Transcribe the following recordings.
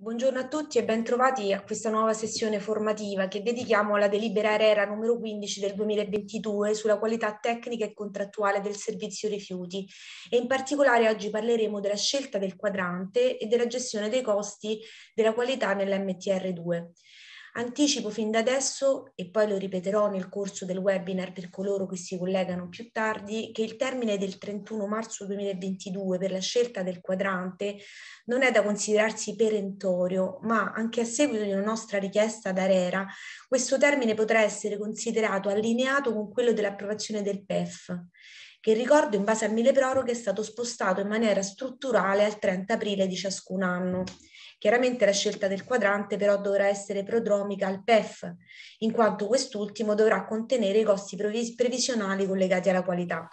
Buongiorno a tutti e bentrovati a questa nuova sessione formativa che dedichiamo alla delibera ARERA numero 15 del 2022 sulla qualità tecnica e contrattuale del servizio rifiuti e in particolare oggi parleremo della scelta del quadrante e della gestione dei costi della qualità nell'MTR2. Anticipo fin da adesso, e poi lo ripeterò nel corso del webinar per coloro che si collegano più tardi, che il termine del 31 marzo 2022 per la scelta del quadrante non è da considerarsi perentorio, ma anche a seguito di una nostra richiesta d'Arera, questo termine potrà essere considerato allineato con quello dell'approvazione del PEF che ricordo in base a mille proroghe è stato spostato in maniera strutturale al 30 aprile di ciascun anno. Chiaramente la scelta del quadrante però dovrà essere prodromica al PEF, in quanto quest'ultimo dovrà contenere i costi previs- previsionali collegati alla qualità.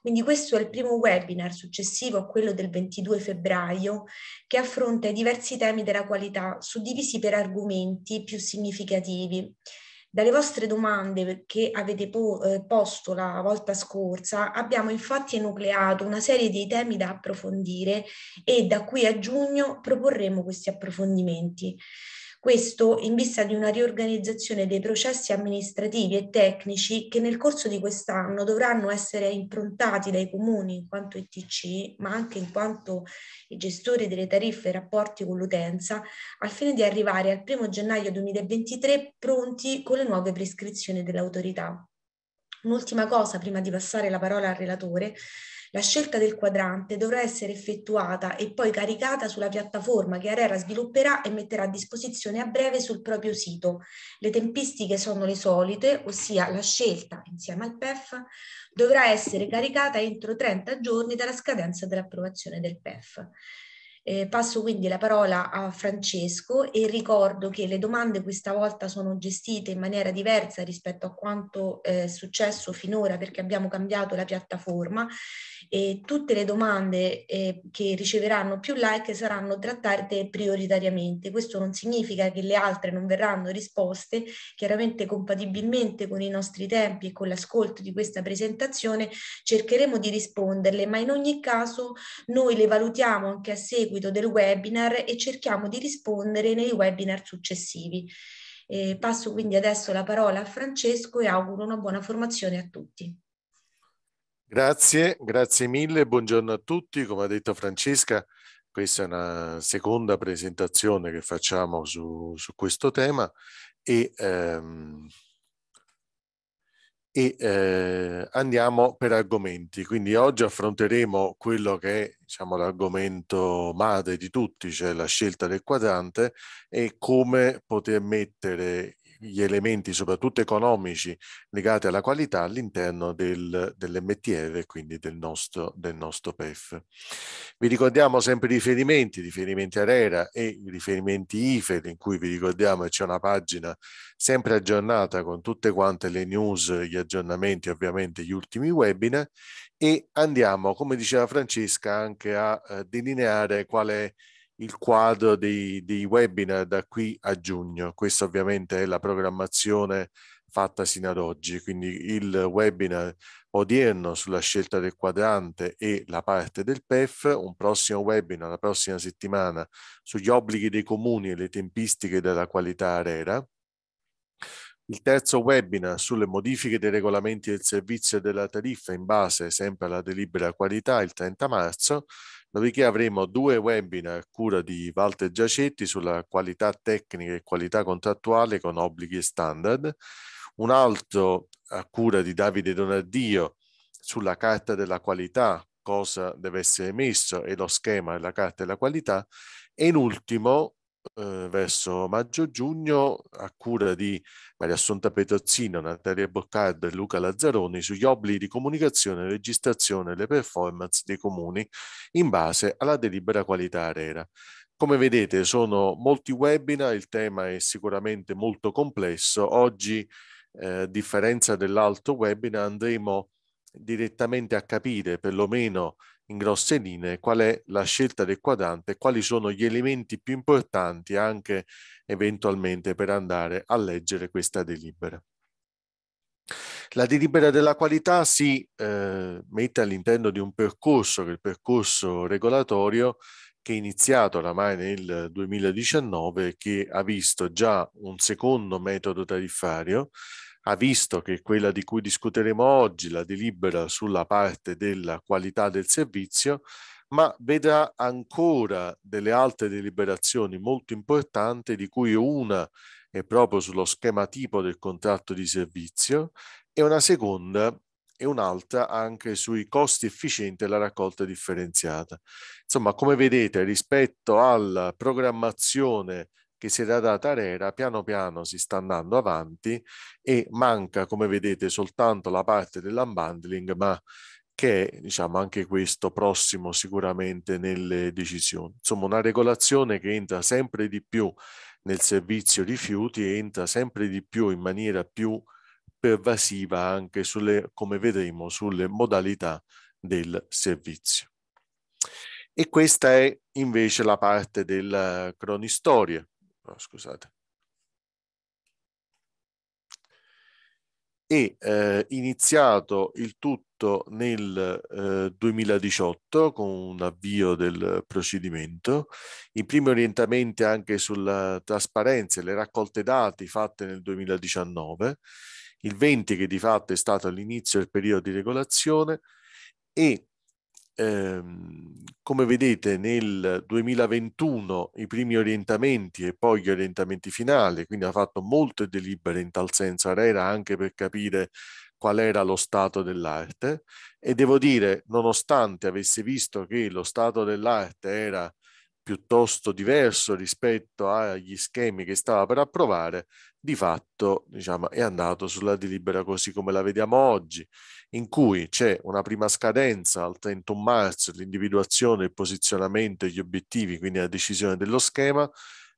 Quindi questo è il primo webinar successivo a quello del 22 febbraio che affronta i diversi temi della qualità suddivisi per argomenti più significativi. Dalle vostre domande che avete po- eh, posto la volta scorsa abbiamo infatti enucleato una serie di temi da approfondire e da qui a giugno proporremo questi approfondimenti. Questo in vista di una riorganizzazione dei processi amministrativi e tecnici che nel corso di quest'anno dovranno essere improntati dai comuni in quanto ITC, ma anche in quanto gestori delle tariffe e rapporti con l'utenza, al fine di arrivare al 1 gennaio 2023 pronti con le nuove prescrizioni dell'autorità. Un'ultima cosa prima di passare la parola al relatore. La scelta del quadrante dovrà essere effettuata e poi caricata sulla piattaforma che Arera svilupperà e metterà a disposizione a breve sul proprio sito. Le tempistiche sono le solite, ossia la scelta insieme al PEF dovrà essere caricata entro 30 giorni dalla scadenza dell'approvazione del PEF. Eh, passo quindi la parola a Francesco e ricordo che le domande questa volta sono gestite in maniera diversa rispetto a quanto eh, è eh, successo finora perché abbiamo cambiato la piattaforma e tutte le domande eh, che riceveranno più like saranno trattate prioritariamente. Questo non significa che le altre non verranno risposte, chiaramente compatibilmente con i nostri tempi e con l'ascolto di questa presentazione cercheremo di risponderle, ma in ogni caso noi le valutiamo anche a seguito seguito del webinar e cerchiamo di rispondere nei webinar successivi. Eh, passo quindi adesso la parola a Francesco e auguro una buona formazione a tutti. Grazie, grazie mille, buongiorno a tutti. Come ha detto Francesca, questa è una seconda presentazione che facciamo su, su questo tema e ehm, e eh, andiamo per argomenti. Quindi oggi affronteremo quello che è diciamo, l'argomento madre di tutti, cioè la scelta del quadrante e come poter mettere gli elementi, soprattutto economici, legati alla qualità all'interno del, dell'MTR, quindi del nostro, del nostro PEF. Vi ricordiamo sempre i riferimenti, riferimenti ARERA e riferimenti IFED, in cui vi ricordiamo che c'è una pagina sempre aggiornata con tutte quante le news, gli aggiornamenti, ovviamente gli ultimi webinar, e andiamo, come diceva Francesca, anche a eh, delineare qual è il quadro dei, dei, webinar da qui a giugno. Questa ovviamente è la programmazione fatta sino ad oggi, quindi il webinar odierno sulla scelta del quadrante e la parte del PEF, un prossimo webinar la prossima settimana sugli obblighi dei comuni e le tempistiche della qualità arera, il terzo webinar sulle modifiche dei regolamenti del servizio e della tariffa in base sempre alla delibera qualità il 30 marzo, dopodiché avremo due webinar a cura di Walter Giacetti sulla qualità tecnica e qualità contrattuale con obblighi standard, un altro a cura di Davide Donaddio sulla carta della qualità, cosa deve essere messo e lo schema della carta della qualità e in ultimo eh, verso maggio-giugno a cura di Maria Assunta Petrozzino, Natalia Boccardo e Luca Lazzaroni sugli obblighi di comunicazione, registrazione e le performance dei comuni in base alla delibera qualità arera. Come vedete sono molti webinar, il tema è sicuramente molto complesso. Oggi, eh, a differenza dell'altro webinar, andremo direttamente a capire perlomeno in grosse linee qual è la scelta del quadrante, quali sono gli elementi più importanti anche eventualmente per andare a leggere questa delibera. La delibera della qualità si eh, mette all'interno di un percorso, che è il percorso regolatorio, che è iniziato oramai nel 2019, che ha visto già un secondo metodo tariffario ha visto che quella di cui discuteremo oggi, la delibera sulla parte della qualità del servizio, ma vedrà ancora delle altre deliberazioni molto importanti, di cui una è proprio sullo schema tipo del contratto di servizio e una seconda e un'altra anche sui costi efficienti della raccolta differenziata. Insomma, come vedete, rispetto alla programmazione che si era data Rera piano piano si sta andando avanti e manca come vedete soltanto la parte dell'unbundling ma che è diciamo anche questo prossimo sicuramente nelle decisioni insomma una regolazione che entra sempre di più nel servizio rifiuti e entra sempre di più in maniera più pervasiva anche sulle come vedremo sulle modalità del servizio e questa è invece la parte del eh, cronistoria no, scusate. E eh, iniziato il tutto nel eh, 2018 con un avvio del procedimento, i primi orientamenti anche sulla trasparenza e le raccolte dati fatte nel 2019, il 20 che di fatto è stato l'inizio del periodo di regolazione e ehm, come vedete nel 2021 i primi orientamenti e poi gli orientamenti finali, quindi ha fatto molte delibere in tal senso, era anche per capire qual era lo stato dell'arte e devo dire, nonostante avesse visto che lo stato dell'arte era piuttosto diverso rispetto agli schemi che stava per approvare, di fatto diciamo, è andato sulla delibera così come la vediamo oggi in cui c'è una prima scadenza al 31 marzo, l'individuazione, il posizionamento e gli obiettivi, quindi la decisione dello schema,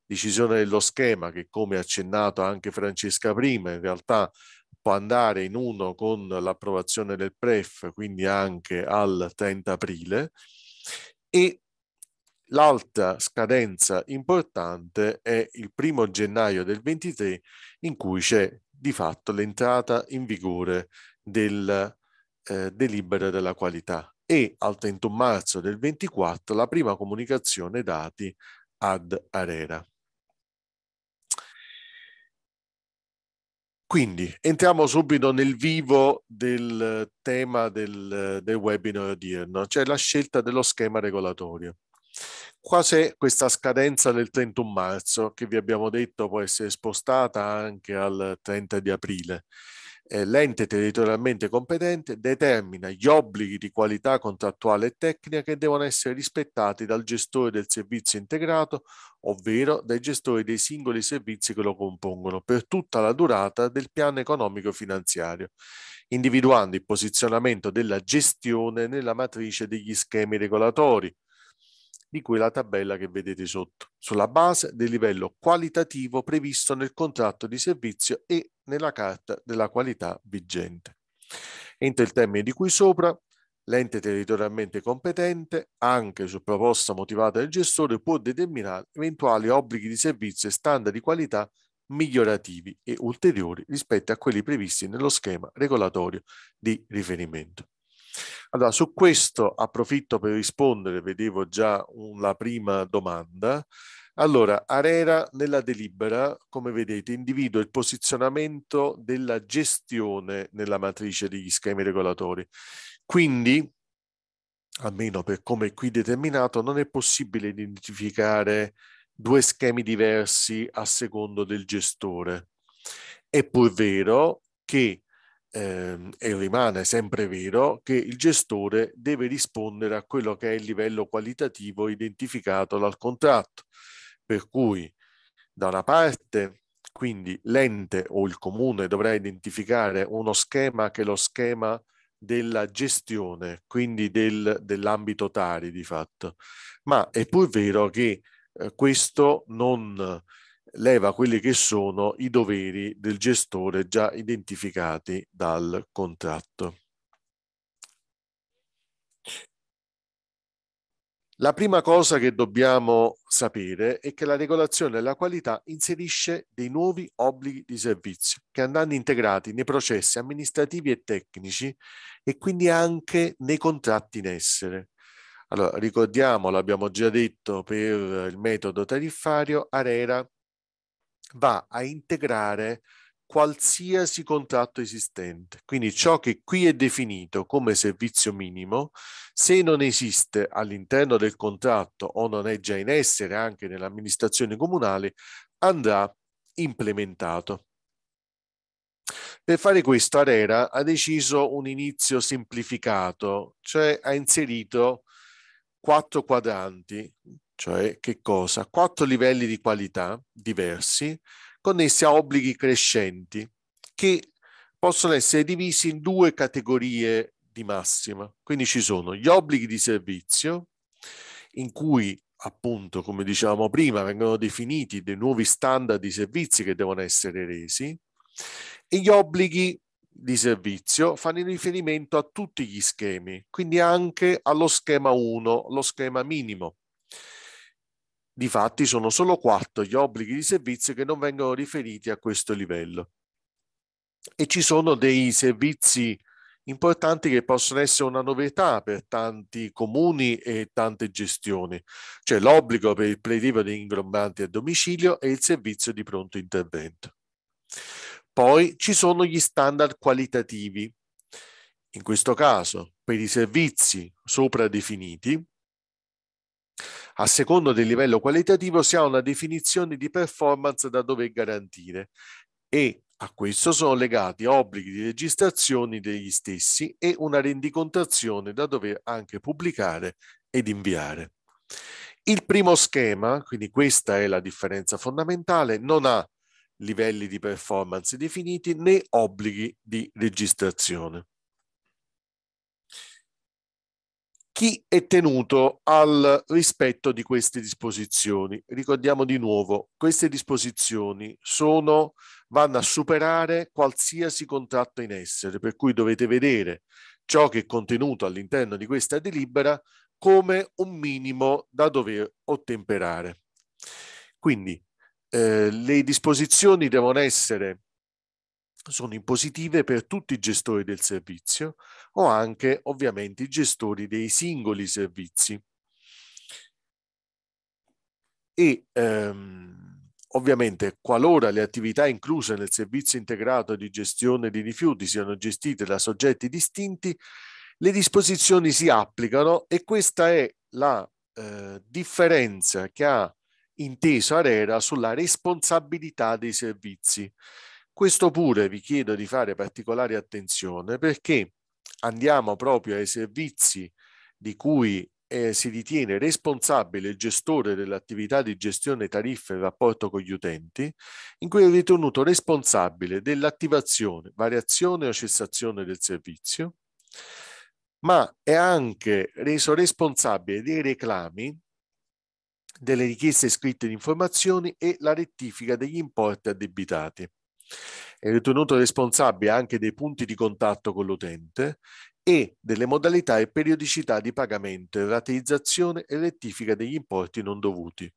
decisione dello schema che come ha accennato anche Francesca prima, in realtà può andare in uno con l'approvazione del PREF, quindi anche al 30 aprile, e L'altra scadenza importante è il primo gennaio del 23 in cui c'è di fatto l'entrata in vigore del eh, delibere della qualità e al 31 marzo del 24 la prima comunicazione dati ad Arera. Quindi entriamo subito nel vivo del tema del, del webinar odierno, cioè la scelta dello schema regolatorio. Qua c'è questa scadenza del 31 marzo che vi abbiamo detto può essere spostata anche al 30 di aprile. Eh, l'ente territorialmente competente determina gli obblighi di qualità contrattuale e tecnica che devono essere rispettati dal gestore del servizio integrato, ovvero dai gestori dei singoli servizi che lo compongono, per tutta la durata del piano economico-finanziario, individuando il posizionamento della gestione nella matrice degli schemi regolatori, di cui la tabella che vedete sotto, sulla base del livello qualitativo previsto nel contratto di servizio e nella carta della qualità vigente. Entro il termine di cui sopra, l'ente territorialmente competente, anche su proposta motivata del gestore, può determinare eventuali obblighi di servizio e standard di qualità migliorativi e ulteriori rispetto a quelli previsti nello schema regolatorio di riferimento. Allora, su questo approfitto per rispondere, vedevo già la prima domanda, allora, Arera nella delibera, come vedete, individua il posizionamento della gestione nella matrice degli schemi regolatori. Quindi, almeno per come qui determinato, non è possibile identificare due schemi diversi a secondo del gestore. È pur vero che, eh, e rimane sempre vero, che il gestore deve rispondere a quello che è il livello qualitativo identificato dal contratto. Per cui da una parte quindi l'ente o il comune dovrà identificare uno schema che è lo schema della gestione, quindi del, dell'ambito Tari di fatto. Ma è pur vero che eh, questo non leva quelli che sono i doveri del gestore già identificati dal contratto. La prima cosa che dobbiamo sapere è che la regolazione della qualità inserisce dei nuovi obblighi di servizio che andranno integrati nei processi amministrativi e tecnici e quindi anche nei contratti in essere. Allora, ricordiamo, l'abbiamo già detto per il metodo tariffario, Arera va a integrare qualsiasi contratto esistente. Quindi ciò che qui è definito come servizio minimo, se non esiste all'interno del contratto o non è già in essere anche nell'amministrazione comunale, andrà implementato. Per fare questo Arera ha deciso un inizio semplificato, cioè ha inserito quattro quadranti, cioè che cosa? Quattro livelli di qualità diversi connessi a obblighi crescenti che possono essere divisi in due categorie di massima. Quindi ci sono gli obblighi di servizio in cui appunto, come dicevamo prima, vengono definiti dei nuovi standard di servizi che devono essere resi e gli obblighi di servizio fanno riferimento a tutti gli schemi, quindi anche allo schema 1, lo schema minimo. Difatti sono solo quattro gli obblighi di servizio che non vengono riferiti a questo livello. E ci sono dei servizi importanti che possono essere una novità per tanti comuni e tante gestioni, cioè l'obbligo per il prelievo degli ingrombanti a domicilio e il servizio di pronto intervento. Poi ci sono gli standard qualitativi. In questo caso, per i servizi sopra definiti, a secondo del livello qualitativo si ha una definizione di performance da dover garantire e a questo sono legati obblighi di registrazione degli stessi e una rendicontazione da dover anche pubblicare ed inviare. Il primo schema, quindi questa è la differenza fondamentale, non ha livelli di performance definiti né obblighi di registrazione. chi è tenuto al rispetto di queste disposizioni. Ricordiamo di nuovo, queste disposizioni sono, vanno a superare qualsiasi contratto in essere, per cui dovete vedere ciò che è contenuto all'interno di questa delibera come un minimo da dover ottemperare. Quindi eh, le disposizioni devono essere sono impositive per tutti i gestori del servizio o anche ovviamente i gestori dei singoli servizi. E ehm, ovviamente qualora le attività incluse nel servizio integrato di gestione di rifiuti siano gestite da soggetti distinti, le disposizioni si applicano e questa è la eh, differenza che ha inteso Arera sulla responsabilità dei servizi questo pure vi chiedo di fare particolare attenzione perché andiamo proprio ai servizi di cui eh, si ritiene responsabile il gestore dell'attività di gestione tariffe in rapporto con gli utenti, in cui è ritenuto responsabile dell'attivazione, variazione o cessazione del servizio, ma è anche reso responsabile dei reclami, delle richieste scritte di informazioni e la rettifica degli importi addebitati è ritenuto responsabile anche dei punti di contatto con l'utente e delle modalità e periodicità di pagamento, rateizzazione e rettifica degli importi non dovuti.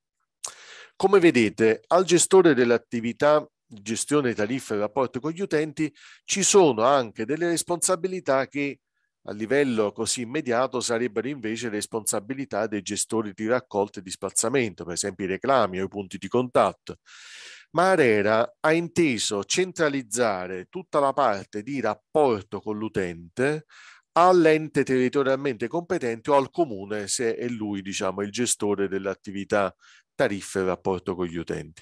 Come vedete, al gestore dell'attività di gestione tariffe e rapporto con gli utenti ci sono anche delle responsabilità che a livello così immediato sarebbero invece responsabilità dei gestori di raccolta e di spazzamento, per esempio i reclami o i punti di contatto. Marera ha inteso centralizzare tutta la parte di rapporto con l'utente all'ente territorialmente competente o al comune se è lui diciamo, il gestore dell'attività tariffe e rapporto con gli utenti.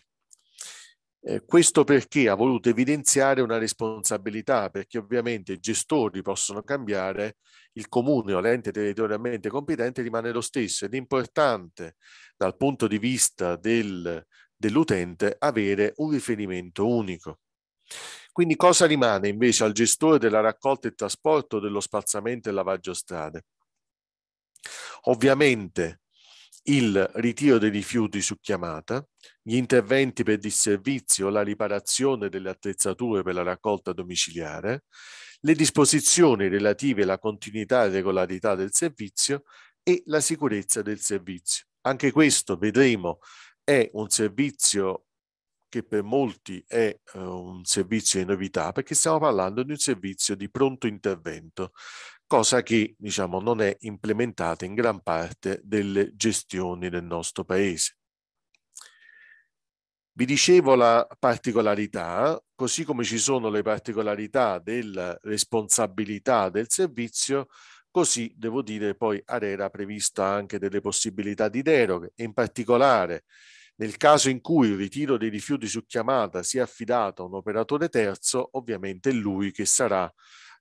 Eh, questo perché ha voluto evidenziare una responsabilità, perché ovviamente i gestori possono cambiare, il comune o l'ente territorialmente competente rimane lo stesso ed è importante dal punto di vista del dell'utente avere un riferimento unico. Quindi cosa rimane invece al gestore della raccolta e trasporto dello spazzamento e lavaggio strade? Ovviamente il ritiro dei rifiuti su chiamata, gli interventi per disservizio, la riparazione delle attrezzature per la raccolta domiciliare, le disposizioni relative alla continuità e regolarità del servizio e la sicurezza del servizio. Anche questo vedremo è un servizio che per molti è uh, un servizio di novità perché stiamo parlando di un servizio di pronto intervento, cosa che diciamo, non è implementata in gran parte delle gestioni del nostro paese. Vi dicevo la particolarità, così come ci sono le particolarità della responsabilità del servizio, così devo dire poi Arera ha previsto anche delle possibilità di deroghe, in particolare nel caso in cui il ritiro dei rifiuti su chiamata sia affidato a un operatore terzo, ovviamente è lui che sarà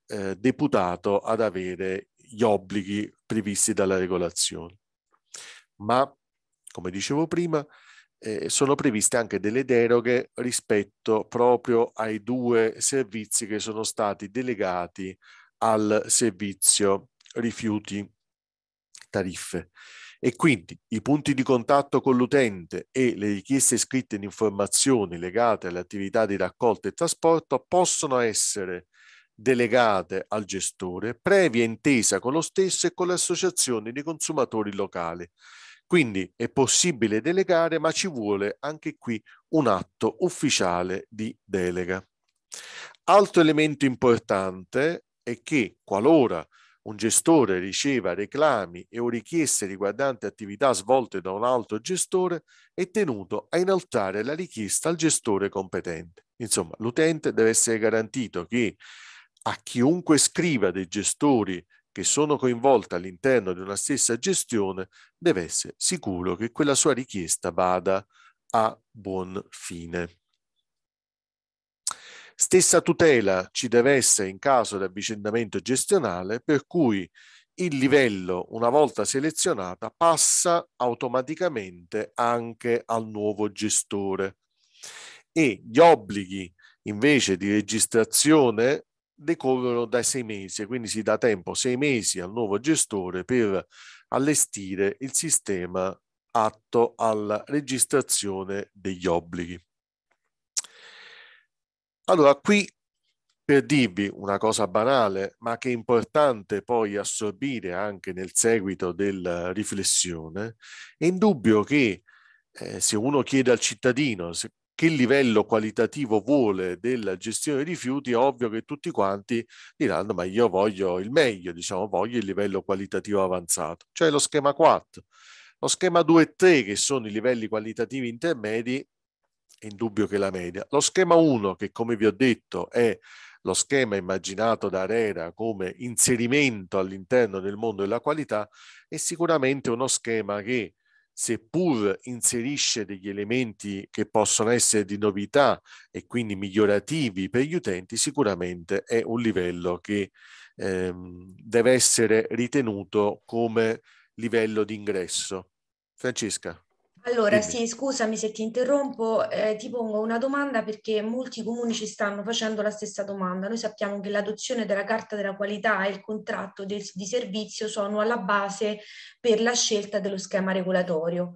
eh, deputato ad avere gli obblighi previsti dalla regolazione. Ma, come dicevo prima, eh, sono previste anche delle deroghe rispetto proprio ai due servizi che sono stati delegati al servizio rifiuti tariffe e quindi i punti di contatto con l'utente e le richieste scritte di in informazioni legate alle attività di raccolta e trasporto possono essere delegate al gestore previa intesa con lo stesso e con le associazioni dei consumatori locali. Quindi è possibile delegare, ma ci vuole anche qui un atto ufficiale di delega. Altro elemento importante è che qualora un gestore riceva reclami e o richieste riguardanti attività svolte da un altro gestore è tenuto a inoltrare la richiesta al gestore competente. Insomma, l'utente deve essere garantito che a chiunque scriva dei gestori che sono coinvolti all'interno di una stessa gestione deve essere sicuro che quella sua richiesta vada a buon fine. Stessa tutela ci deve essere in caso di avvicendamento gestionale, per cui il livello, una volta selezionata, passa automaticamente anche al nuovo gestore e gli obblighi invece di registrazione decorrono dai sei mesi, quindi si dà tempo sei mesi al nuovo gestore per allestire il sistema atto alla registrazione degli obblighi. Allora, qui per dirvi una cosa banale, ma che è importante poi assorbire anche nel seguito della eh, riflessione, è indubbio che eh, se uno chiede al cittadino se, che livello qualitativo vuole della gestione dei rifiuti, è ovvio che tutti quanti diranno ma io voglio il meglio, diciamo voglio il livello qualitativo avanzato, cioè lo schema 4. Lo schema 2 e 3, che sono i livelli qualitativi intermedi, è indubbio che la media. Lo schema 1, che come vi ho detto è lo schema immaginato da Arena come inserimento all'interno del mondo della qualità, è sicuramente uno schema che seppur inserisce degli elementi che possono essere di novità e quindi migliorativi per gli utenti, sicuramente è un livello che ehm, deve essere ritenuto come livello di ingresso. Francesca. Allora, sì, scusami se ti interrompo, eh, ti pongo una domanda perché molti comuni ci stanno facendo la stessa domanda. Noi sappiamo che l'adozione della carta della qualità e il contratto de- di servizio sono alla base per la scelta dello schema regolatorio.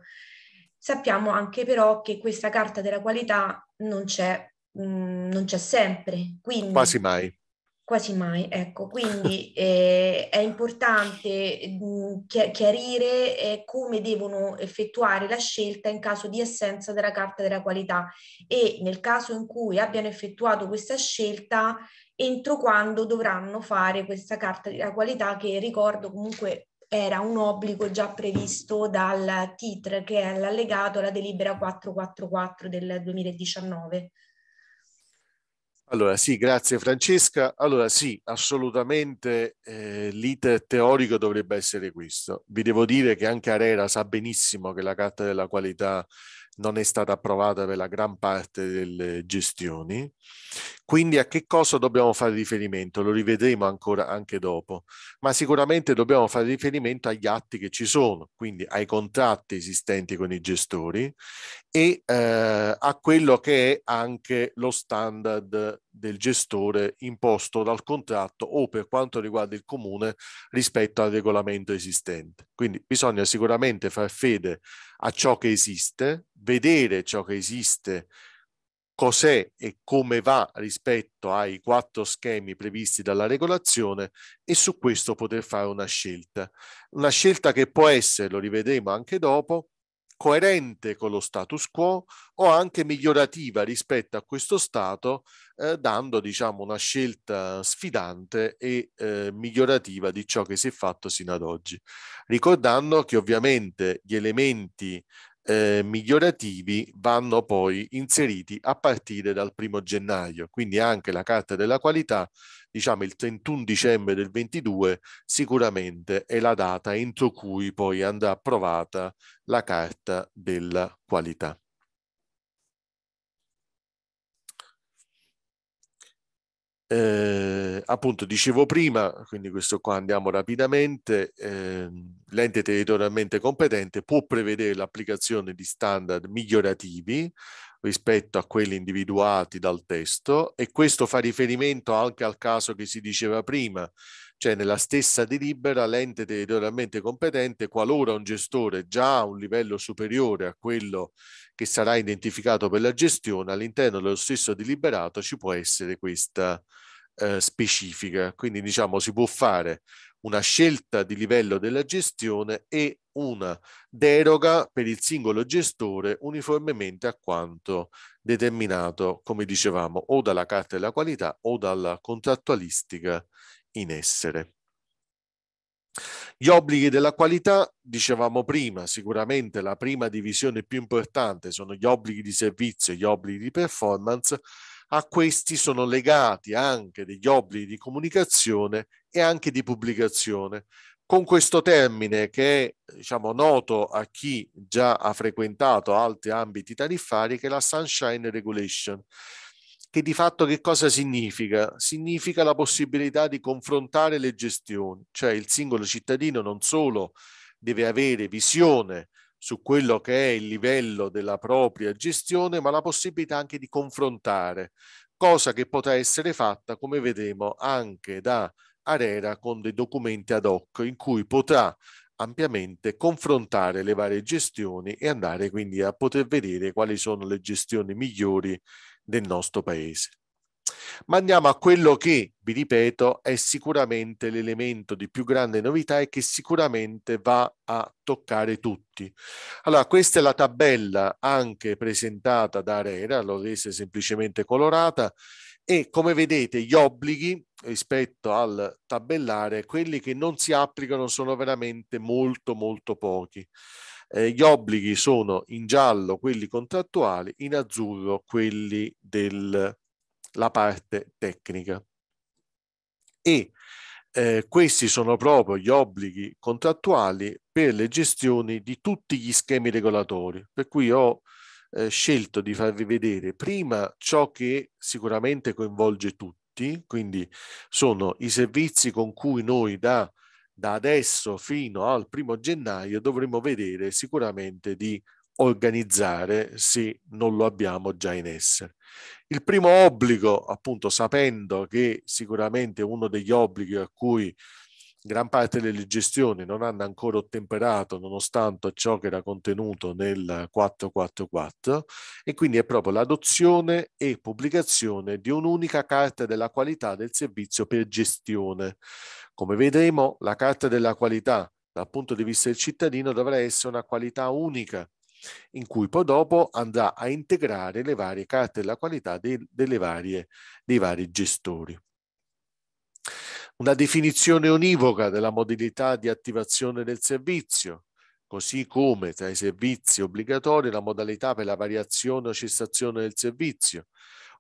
Sappiamo anche però che questa carta della qualità non c'è, mh, mm, non c'è sempre. Quindi... Quasi mai. Quasi mai, ecco, quindi eh, è importante mh, mm, chiarire eh, come devono effettuare la scelta in caso di assenza della carta della qualità e nel caso in cui abbiano effettuato questa scelta, entro quando dovranno fare questa carta della qualità che ricordo comunque era un obbligo già previsto dal TITR che è l'allegato alla delibera 444 del 2019. Allora sì, grazie Francesca. Allora sì, assolutamente eh, l'iter teorico dovrebbe essere questo. Vi devo dire che anche Arera sa benissimo che la carta della qualità non è stata approvata per la gran parte delle gestioni, quindi a che cosa dobbiamo fare riferimento? Lo rivedremo ancora anche dopo, ma sicuramente dobbiamo fare riferimento agli atti che ci sono, quindi ai contratti esistenti con i gestori e eh, a quello che è anche lo standard del gestore imposto dal contratto o per quanto riguarda il comune rispetto al regolamento esistente. Quindi bisogna sicuramente far fede a ciò che esiste, vedere ciò che esiste cos'è e come va rispetto ai quattro schemi previsti dalla regolazione e su questo poter fare una scelta. Una scelta che può essere, lo rivedremo anche dopo, coerente con lo status quo o anche migliorativa rispetto a questo stato, eh, dando diciamo, una scelta sfidante e eh, migliorativa di ciò che si è fatto sino ad oggi. Ricordando che ovviamente gli elementi eh, migliorativi vanno poi inseriti a partire dal primo gennaio, quindi anche la carta della qualità, diciamo il 31 dicembre del 22 sicuramente è la data entro cui poi andrà approvata la carta della qualità. Eh, appunto, dicevo prima, quindi questo qua andiamo rapidamente, eh, l'ente territorialmente competente può prevedere l'applicazione di standard migliorativi rispetto a quelli individuati dal testo e questo fa riferimento anche al caso che si diceva prima cioè nella stessa delibera l'ente territorialmente competente, qualora un gestore già a un livello superiore a quello che sarà identificato per la gestione, all'interno dello stesso deliberato ci può essere questa eh, specifica. Quindi diciamo si può fare una scelta di livello della gestione e una deroga per il singolo gestore uniformemente a quanto determinato, come dicevamo, o dalla carta della qualità o dalla contrattualistica in essere. Gli obblighi della qualità, dicevamo prima, sicuramente la prima divisione più importante sono gli obblighi di servizio e gli obblighi di performance, a questi sono legati anche degli obblighi di comunicazione e anche di pubblicazione. Con questo termine che è diciamo, noto a chi già ha frequentato altri ambiti tariffari, che è la Sunshine Regulation, che di fatto che cosa significa? Significa la possibilità di confrontare le gestioni, cioè il singolo cittadino non solo deve avere visione su quello che è il livello della propria gestione, ma la possibilità anche di confrontare, cosa che potrà essere fatta, come vedremo, anche da Arera con dei documenti ad hoc in cui potrà ampiamente confrontare le varie gestioni e andare quindi a poter vedere quali sono le gestioni migliori del nostro paese. Ma andiamo a quello che, vi ripeto, è sicuramente l'elemento di più grande novità e che sicuramente va a toccare tutti. Allora, questa è la tabella anche presentata da Arena, l'ho resa semplicemente colorata e come vedete gli obblighi rispetto al tabellare, quelli che non si applicano sono veramente molto molto pochi. Eh, gli obblighi sono in giallo quelli contrattuali, in azzurro quelli della parte tecnica. E eh, questi sono proprio gli obblighi contrattuali per le gestioni di tutti gli schemi regolatori, per cui ho eh, scelto di farvi vedere prima ciò che sicuramente coinvolge tutti, quindi sono i servizi con cui noi da da adesso fino al primo gennaio dovremo vedere sicuramente di organizzare se non lo abbiamo già in essere. Il primo obbligo, appunto, sapendo che sicuramente uno degli obblighi a cui gran parte delle gestioni non hanno ancora ottemperato nonostante ciò che era contenuto nel 444 e quindi è proprio l'adozione e pubblicazione di un'unica carta della qualità del servizio per gestione. Come vedremo, la carta della qualità dal punto di vista del cittadino dovrà essere una qualità unica in cui poi dopo andrà a integrare le varie carte della qualità dei, delle varie, dei vari gestori una definizione univoca della modalità di attivazione del servizio, così come tra i servizi obbligatori la modalità per la variazione o cessazione del servizio,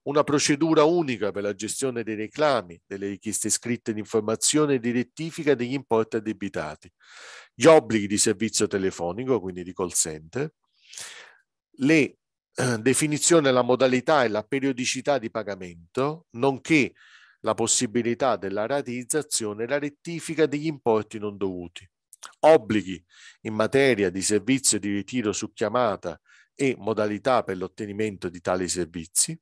una procedura unica per la gestione dei reclami, delle richieste scritte di informazione e di rettifica degli importi addebitati, gli obblighi di servizio telefonico, quindi di call center, le eh, definizione della modalità e la periodicità di pagamento, nonché la possibilità della rateizzazione e la rettifica degli importi non dovuti. Obblighi in materia di servizio di ritiro su chiamata e modalità per l'ottenimento di tali servizi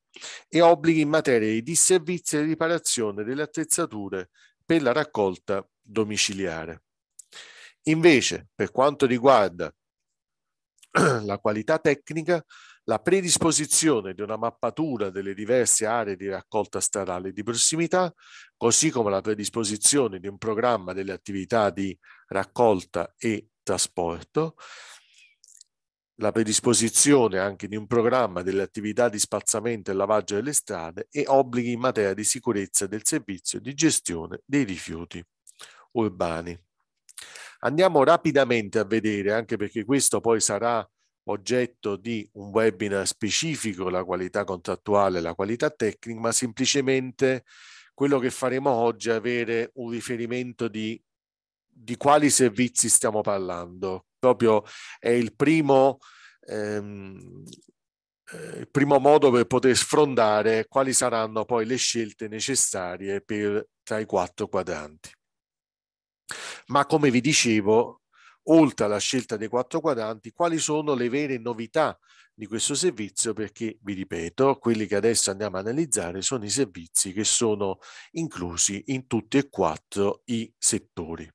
e obblighi in materia di disservizio e riparazione delle attrezzature per la raccolta domiciliare. Invece, per quanto riguarda la qualità tecnica, la predisposizione di una mappatura delle diverse aree di raccolta stradale di prossimità, così come la predisposizione di un programma delle attività di raccolta e trasporto, la predisposizione anche di un programma delle attività di spazzamento e lavaggio delle strade e obblighi in materia di sicurezza del servizio di gestione dei rifiuti urbani. Andiamo rapidamente a vedere, anche perché questo poi sarà oggetto di un webinar specifico la qualità contrattuale la qualità tecnica, ma semplicemente quello che faremo oggi è avere un riferimento di, di quali servizi stiamo parlando. Proprio è il primo, ehm, eh, il primo modo per poter sfrondare quali saranno poi le scelte necessarie per, tra i quattro quadranti. Ma come vi dicevo, oltre alla scelta dei quattro quadranti, quali sono le vere novità di questo servizio perché, vi ripeto, quelli che adesso andiamo a analizzare sono i servizi che sono inclusi in tutti e quattro i settori.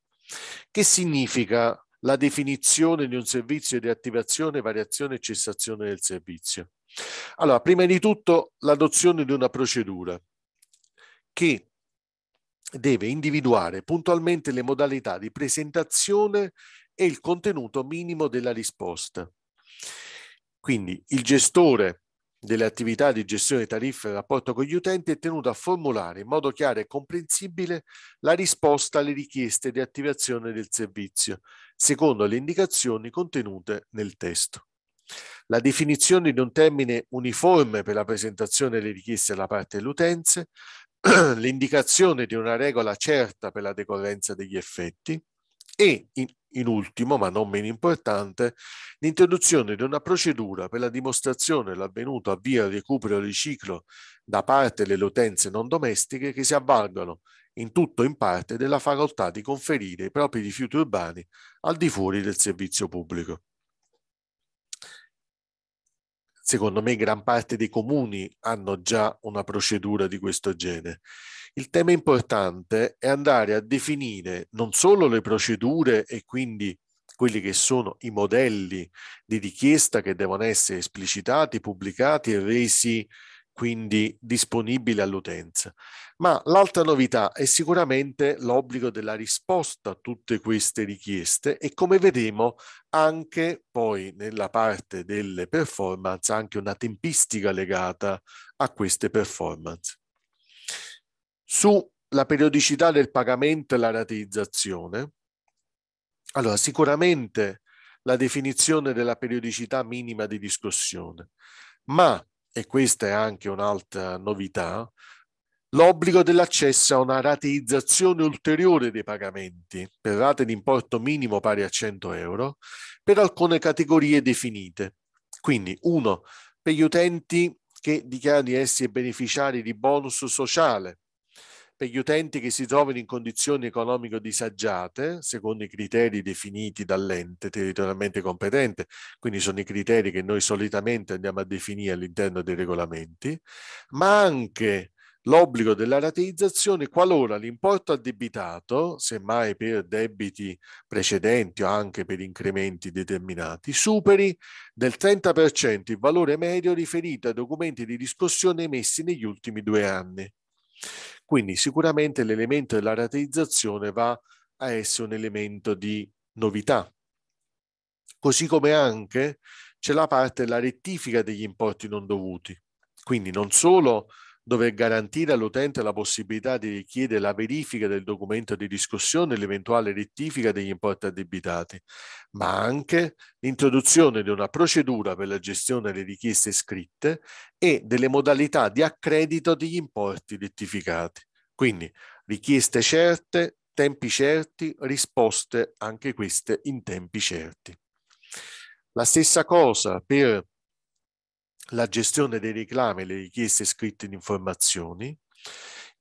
Che significa la definizione di un servizio di attivazione, variazione e cessazione del servizio? Allora, prima di tutto l'adozione di una procedura che deve individuare puntualmente le modalità di presentazione e il contenuto minimo della risposta. Quindi il gestore delle attività di gestione tariffe e rapporto con gli utenti è tenuto a formulare in modo chiaro e comprensibile la risposta alle richieste di attivazione del servizio, secondo le indicazioni contenute nel testo. La definizione di un termine uniforme per la presentazione delle richieste da parte dell'utenza, l'indicazione di una regola certa per la decorrenza degli effetti e, in, in ultimo, ma non meno importante, l'introduzione di una procedura per la dimostrazione dell'avvenuto avvio e recupero riciclo da parte delle utenze non domestiche che si avvalgono in tutto o in parte della facoltà di conferire i propri rifiuti urbani al di fuori del servizio pubblico. Secondo me gran parte dei comuni hanno già una procedura di questo genere il tema importante è andare a definire non solo le procedure e quindi quelli che sono i modelli di richiesta che devono essere esplicitati, pubblicati e resi quindi disponibili all'utenza. Ma l'altra novità è sicuramente l'obbligo della risposta a tutte queste richieste e come vedremo anche poi nella parte delle performance anche una tempistica legata a queste performance sulla periodicità del pagamento e la rateizzazione, allora sicuramente la definizione della periodicità minima di discussione, ma, e questa è anche un'altra novità, l'obbligo dell'accesso a una rateizzazione ulteriore dei pagamenti per rate di importo minimo pari a 100 euro per alcune categorie definite. Quindi, uno, per gli utenti che dichiarano di essere beneficiari di bonus sociale per gli utenti che si trovano in condizioni economico disagiate, secondo i criteri definiti dall'ente territorialmente competente, quindi sono i criteri che noi solitamente andiamo a definire all'interno dei regolamenti, ma anche l'obbligo della rateizzazione qualora l'importo addebitato, semmai per debiti precedenti o anche per incrementi determinati, superi del 30% il valore medio riferito ai documenti di riscossione emessi negli ultimi due anni. Quindi sicuramente l'elemento della rateizzazione va a essere un elemento di novità. Così come anche c'è la parte della rettifica degli importi non dovuti. Quindi non solo dove garantire all'utente la possibilità di richiedere la verifica del documento di discussione e l'eventuale rettifica degli importi addebitati, ma anche l'introduzione di una procedura per la gestione delle richieste scritte e delle modalità di accredito degli importi rettificati. Quindi richieste certe, tempi certi, risposte anche queste in tempi certi. La stessa cosa per la gestione dei reclami e le richieste scritte di informazioni,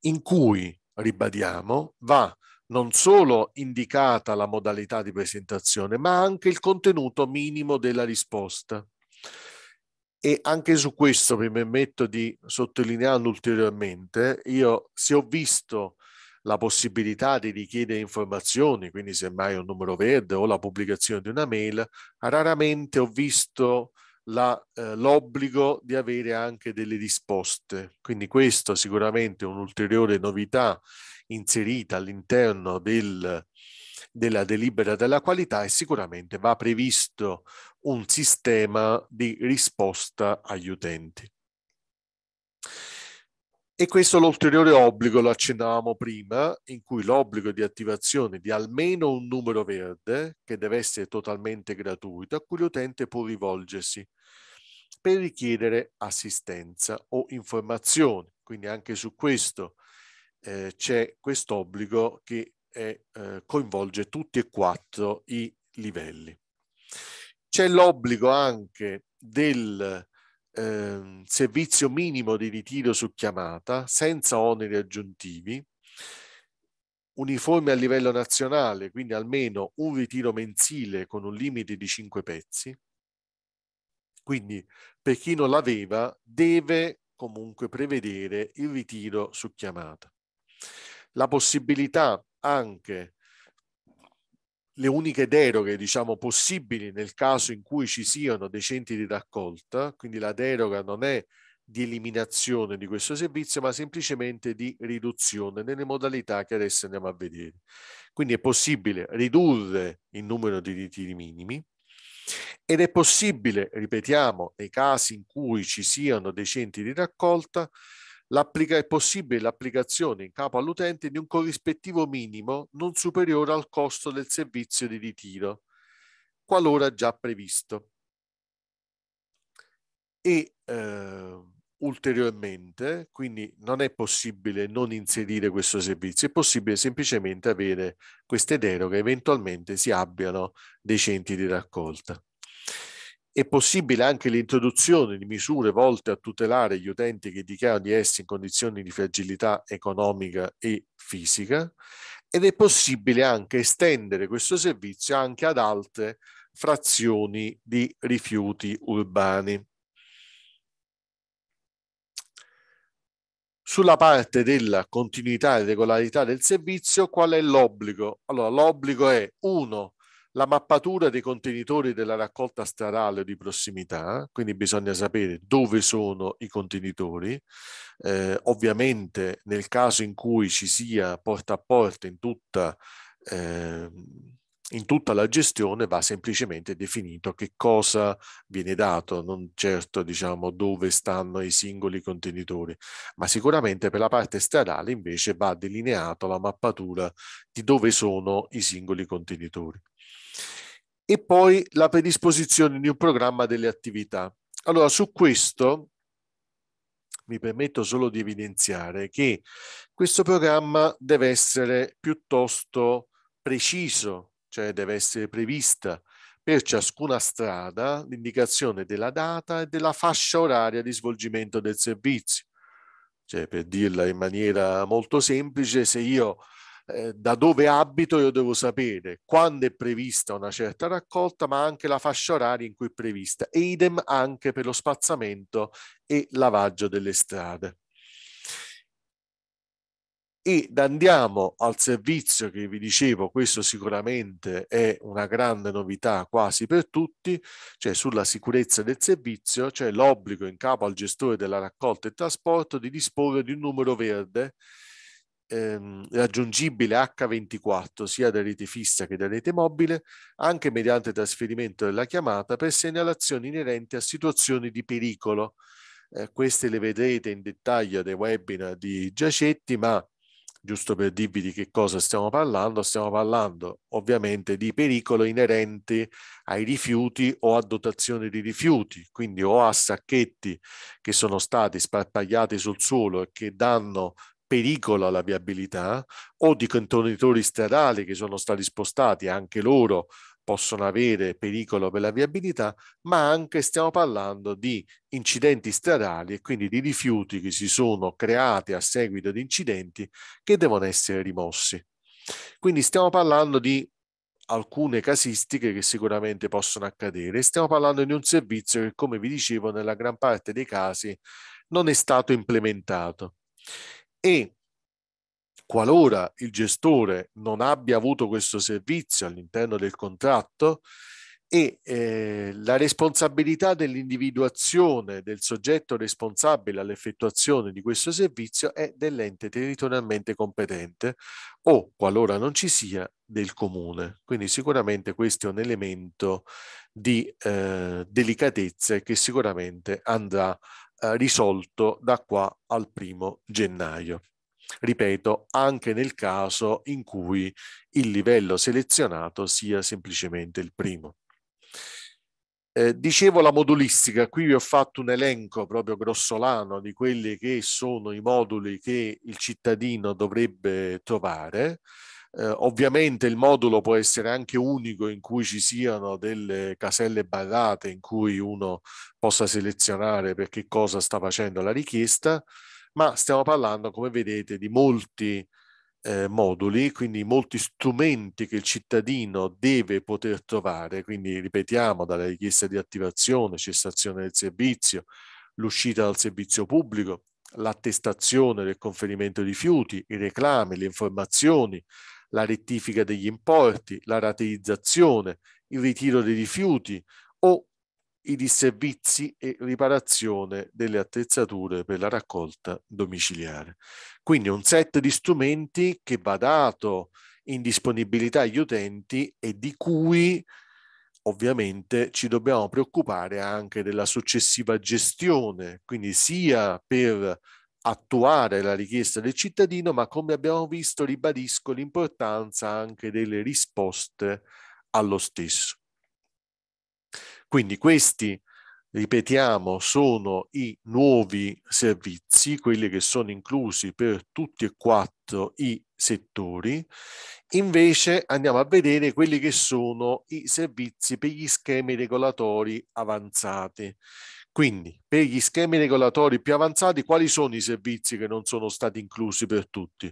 in cui, ribadiamo, va non solo indicata la modalità di presentazione, ma anche il contenuto minimo della risposta. E anche su questo mi permetto di sottolinearlo ulteriormente. Io se ho visto la possibilità di richiedere informazioni, quindi semmai un numero verde o la pubblicazione di una mail, raramente ho visto eh, l'obbligo eh, di avere anche delle risposte. Quindi questo è sicuramente un'ulteriore novità inserita all'interno del, della delibera della qualità e sicuramente va previsto un sistema di risposta agli utenti. E questo è l'ulteriore obbligo, lo accennavamo prima, in cui l'obbligo di attivazione di almeno un numero verde, che deve essere totalmente gratuito, a cui l'utente può rivolgersi per richiedere assistenza o informazioni. Quindi anche su questo eh, c'è obbligo che è, eh, coinvolge tutti e quattro i livelli. C'è l'obbligo anche del eh, servizio minimo di ritiro su chiamata, senza oneri aggiuntivi, uniforme a livello nazionale, quindi almeno un ritiro mensile con un limite di 5 pezzi. Quindi per chi non l'aveva deve comunque prevedere il ritiro su chiamata. La possibilità anche le uniche deroghe diciamo, possibili nel caso in cui ci siano dei centri di raccolta, quindi la deroga non è di eliminazione di questo servizio, ma semplicemente di riduzione nelle modalità che adesso andiamo a vedere. Quindi è possibile ridurre il numero di ritiri minimi ed è possibile, ripetiamo, nei casi in cui ci siano dei centri di raccolta, è possibile l'applicazione in capo all'utente di un corrispettivo minimo non superiore al costo del servizio di ritiro, qualora già previsto. E eh, ulteriormente, quindi non è possibile non inserire questo servizio, è possibile semplicemente avere queste deroghe, eventualmente si abbiano dei centri di raccolta. È possibile anche l'introduzione di misure volte a tutelare gli utenti che dichiarano di essere in condizioni di fragilità economica e fisica ed è possibile anche estendere questo servizio anche ad altre frazioni di rifiuti urbani. Sulla parte della continuità e regolarità del servizio, qual è l'obbligo? Allora, l'obbligo è uno, la mappatura dei contenitori della raccolta stradale di prossimità, quindi bisogna sapere dove sono i contenitori. Eh, ovviamente nel caso in cui ci sia porta a porta in tutta, eh, in tutta la gestione va semplicemente definito che cosa viene dato, non certo diciamo dove stanno i singoli contenitori, ma sicuramente per la parte stradale invece va delineato la mappatura di dove sono i singoli contenitori e poi la predisposizione di un programma delle attività. Allora, su questo mi permetto solo di evidenziare che questo programma deve essere piuttosto preciso, cioè deve essere prevista per ciascuna strada l'indicazione della data e della fascia oraria di svolgimento del servizio. Cioè, per dirla in maniera molto semplice, se io eh, da dove abito io devo sapere quando è prevista una certa raccolta, ma anche la fascia oraria in cui è prevista, e idem anche per lo spazzamento e lavaggio delle strade ed andiamo al servizio che vi dicevo, questo sicuramente è una grande novità quasi per tutti, cioè sulla sicurezza del servizio, cioè l'obbligo in capo al gestore della raccolta e trasporto di disporre di un numero verde ehm, raggiungibile H24 sia da rete fissa che da rete mobile, anche mediante trasferimento della chiamata per segnalazioni inerenti a situazioni di pericolo. Eh, queste le vedrete in dettaglio dei webinar di Giacetti, ma giusto per dirvi di che cosa stiamo parlando, stiamo parlando ovviamente di pericolo inerente ai rifiuti o a dotazione di rifiuti, quindi o a sacchetti che sono stati sparpagliati sul suolo e che danno pericola la viabilità o di contenitori stradali che sono stati spostati, anche loro possono avere pericolo per la viabilità, ma anche stiamo parlando di incidenti stradali e quindi di rifiuti che si sono creati a seguito di incidenti che devono essere rimossi. Quindi stiamo parlando di alcune casistiche che sicuramente possono accadere. Stiamo parlando di un servizio che, come vi dicevo, nella gran parte dei casi non è stato implementato e qualora il gestore non abbia avuto questo servizio all'interno del contratto e eh, la responsabilità dell'individuazione del soggetto responsabile all'effettuazione di questo servizio è dell'ente territorialmente competente o, qualora non ci sia, del comune. Quindi sicuramente questo è un elemento di eh, delicatezza che sicuramente andrà eh, risolto da qua al primo gennaio. Ripeto, anche nel caso in cui il livello selezionato sia semplicemente il primo. Eh, dicevo la modulistica, qui vi ho fatto un elenco proprio grossolano di quelli che sono i moduli che il cittadino dovrebbe trovare. Eh, ovviamente il modulo può essere anche unico in cui ci siano delle caselle barrate in cui uno possa selezionare per che cosa sta facendo la richiesta, ma stiamo parlando, come vedete, di molti eh, moduli, quindi molti strumenti che il cittadino deve poter trovare, quindi ripetiamo, dalla richiesta di attivazione, cessazione del servizio, l'uscita dal servizio pubblico, l'attestazione del conferimento di rifiuti, i reclami, le informazioni, la rettifica degli importi, la rateizzazione, il ritiro dei rifiuti o i disservizi e riparazione delle attrezzature per la raccolta domiciliare. Quindi un set di strumenti che va dato in disponibilità agli utenti e di cui ovviamente ci dobbiamo preoccupare anche della successiva gestione, quindi sia per attuare la richiesta del cittadino, ma come abbiamo visto ribadisco l'importanza anche delle risposte allo stesso. Quindi questi, ripetiamo, sono i nuovi servizi, quelli che sono inclusi per tutti e quattro i settori. Invece andiamo a vedere quelli che sono i servizi per gli schemi regolatori avanzati. Quindi, per gli schemi regolatori più avanzati, quali sono i servizi che non sono stati inclusi per tutti?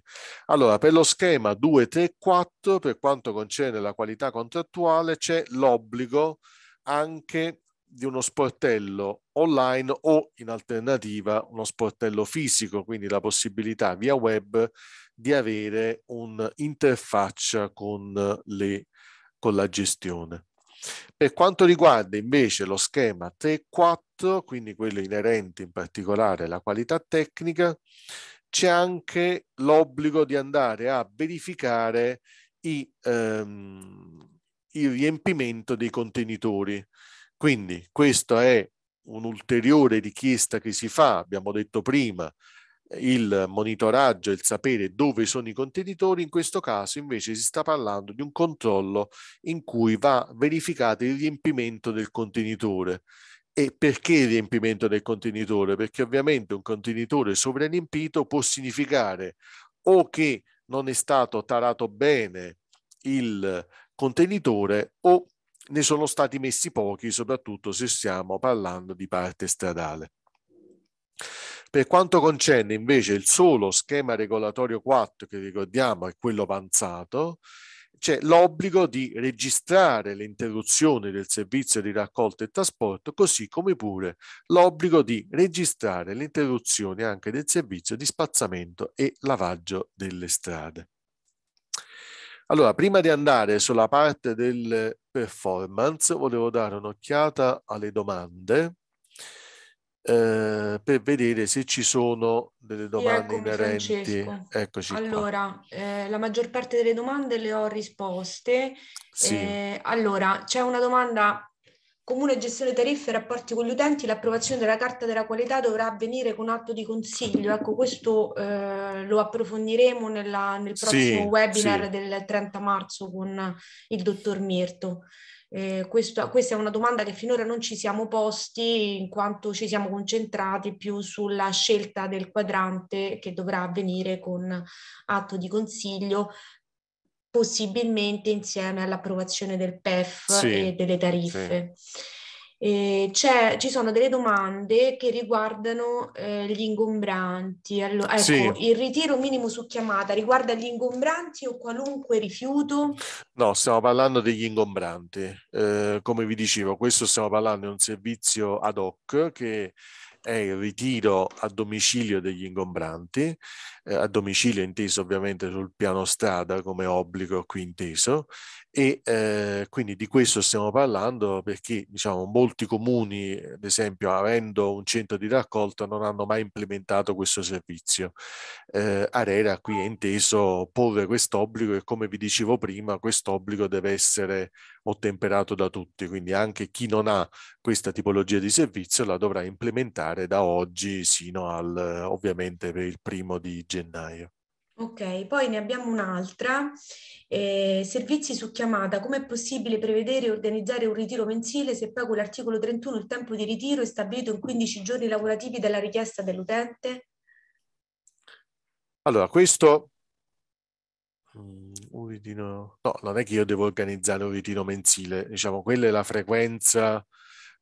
Allora, per lo schema 234, per quanto concerne la qualità contrattuale, c'è l'obbligo anche di uno sportello online o in alternativa uno sportello fisico, quindi la possibilità via web di avere un'interfaccia con, con la gestione. Per quanto riguarda invece lo schema 3 e 4, quindi quello inerente in particolare alla qualità tecnica, c'è anche l'obbligo di andare a verificare i, ehm, il riempimento dei contenitori. Quindi questa è un'ulteriore richiesta che si fa, abbiamo detto prima, il monitoraggio e il sapere dove sono i contenitori, in questo caso invece si sta parlando di un controllo in cui va verificato il riempimento del contenitore. E perché il riempimento del contenitore? Perché ovviamente un contenitore sovrariempito può significare o che non è stato tarato bene il contenitore o ne sono stati messi pochi, soprattutto se stiamo parlando di parte stradale. Per quanto concerne invece il solo schema regolatorio 4, che ricordiamo è quello avanzato, c'è l'obbligo di registrare le interruzioni del servizio di raccolta e trasporto, così come pure l'obbligo di registrare le interruzioni anche del servizio di spazzamento e lavaggio delle strade. Allora, prima di andare sulla parte del performance, volevo dare un'occhiata alle domande eh, per vedere se ci sono delle domande inerenti. Eccoci Allora, eh, la maggior parte delle domande le ho risposte. Sì. Eh, allora, c'è una domanda Comune gestione tariffe e rapporti con gli utenti, l'approvazione della carta della qualità dovrà avvenire con atto di consiglio. Ecco, questo eh, lo approfondiremo nella, nel prossimo sì, webinar sì. del 30 marzo con il dottor Mirto. Eh, questo, questa è una domanda che finora non ci siamo posti in quanto ci siamo concentrati più sulla scelta del quadrante che dovrà avvenire con atto di consiglio possibilmente insieme all'approvazione del PEF sì, e delle tariffe. Sì. Eh, ci sono delle domande che riguardano eh, gli ingombranti. Allora, ecco, sì. il ritiro minimo su chiamata riguarda gli ingombranti o qualunque rifiuto? No, stiamo parlando degli ingombranti. Eh, come vi dicevo, questo stiamo parlando di un servizio ad hoc che è il ritiro a domicilio degli ingombranti, eh, a domicilio inteso ovviamente sul piano strada come obbligo qui inteso, e eh, quindi di questo stiamo parlando perché diciamo, molti comuni, ad esempio, avendo un centro di raccolta, non hanno mai implementato questo servizio. Eh, Arera qui è inteso porre quest'obbligo e come vi dicevo prima, quest'obbligo deve essere ottemperato da tutti, quindi anche chi non ha questa tipologia di servizio la dovrà implementare da oggi sino al, ovviamente per il primo di gennaio. Ok, poi ne abbiamo un'altra, eh, servizi su chiamata, come è possibile prevedere e organizzare un ritiro mensile se poi con l'articolo 31 il tempo di ritiro è stabilito in 15 giorni lavorativi dalla richiesta dell'utente? Allora, questo mm, un ritiro, no, non è che io devo organizzare un ritiro mensile, diciamo, quella è la frequenza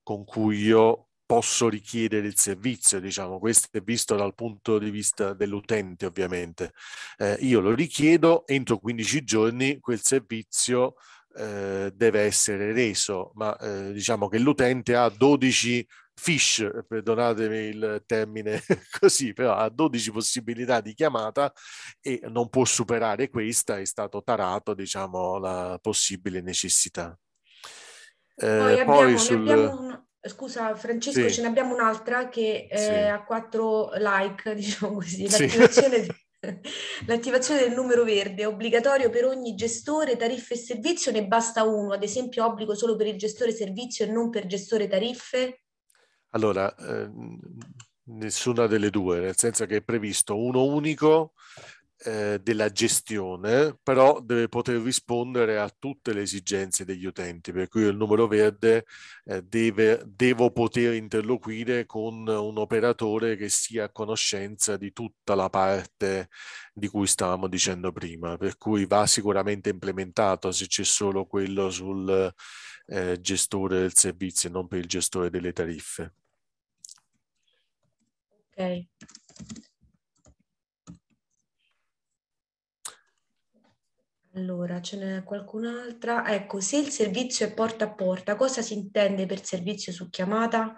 con cui io posso richiedere il servizio, diciamo, questo è visto dal punto di vista dell'utente ovviamente. Eh, io lo richiedo, entro 15 giorni quel servizio eh, deve essere reso, ma eh, diciamo che l'utente ha 12 fish, perdonatemi il termine così, però ha 12 possibilità di chiamata e non può superare questa, è stato tarato diciamo la possibile necessità. Eh, poi, abbiamo, poi sul... Scusa Francesco, sì. ce n'abbiamo un'altra che eh, sì. ha quattro like, diciamo così. L'attivazione, sì. l'attivazione, del numero verde è obbligatorio per ogni gestore, tariffe e servizio, ne basta uno, ad esempio obbligo solo per il gestore servizio e non per gestore tariffe? Allora, eh, nessuna delle due, nel senso che è previsto uno unico eh, della gestione, però deve poter rispondere a tutte le esigenze degli utenti, per cui il numero verde eh, deve, devo poter interloquire con un operatore che sia a conoscenza di tutta la parte di cui stavamo dicendo prima, per cui va sicuramente implementato se c'è solo quello sul eh, gestore del servizio e non per il gestore delle tariffe. Ok. Allora, ce n'è qualcun'altra? Ecco, se il servizio è porta a porta, cosa si intende per servizio su chiamata?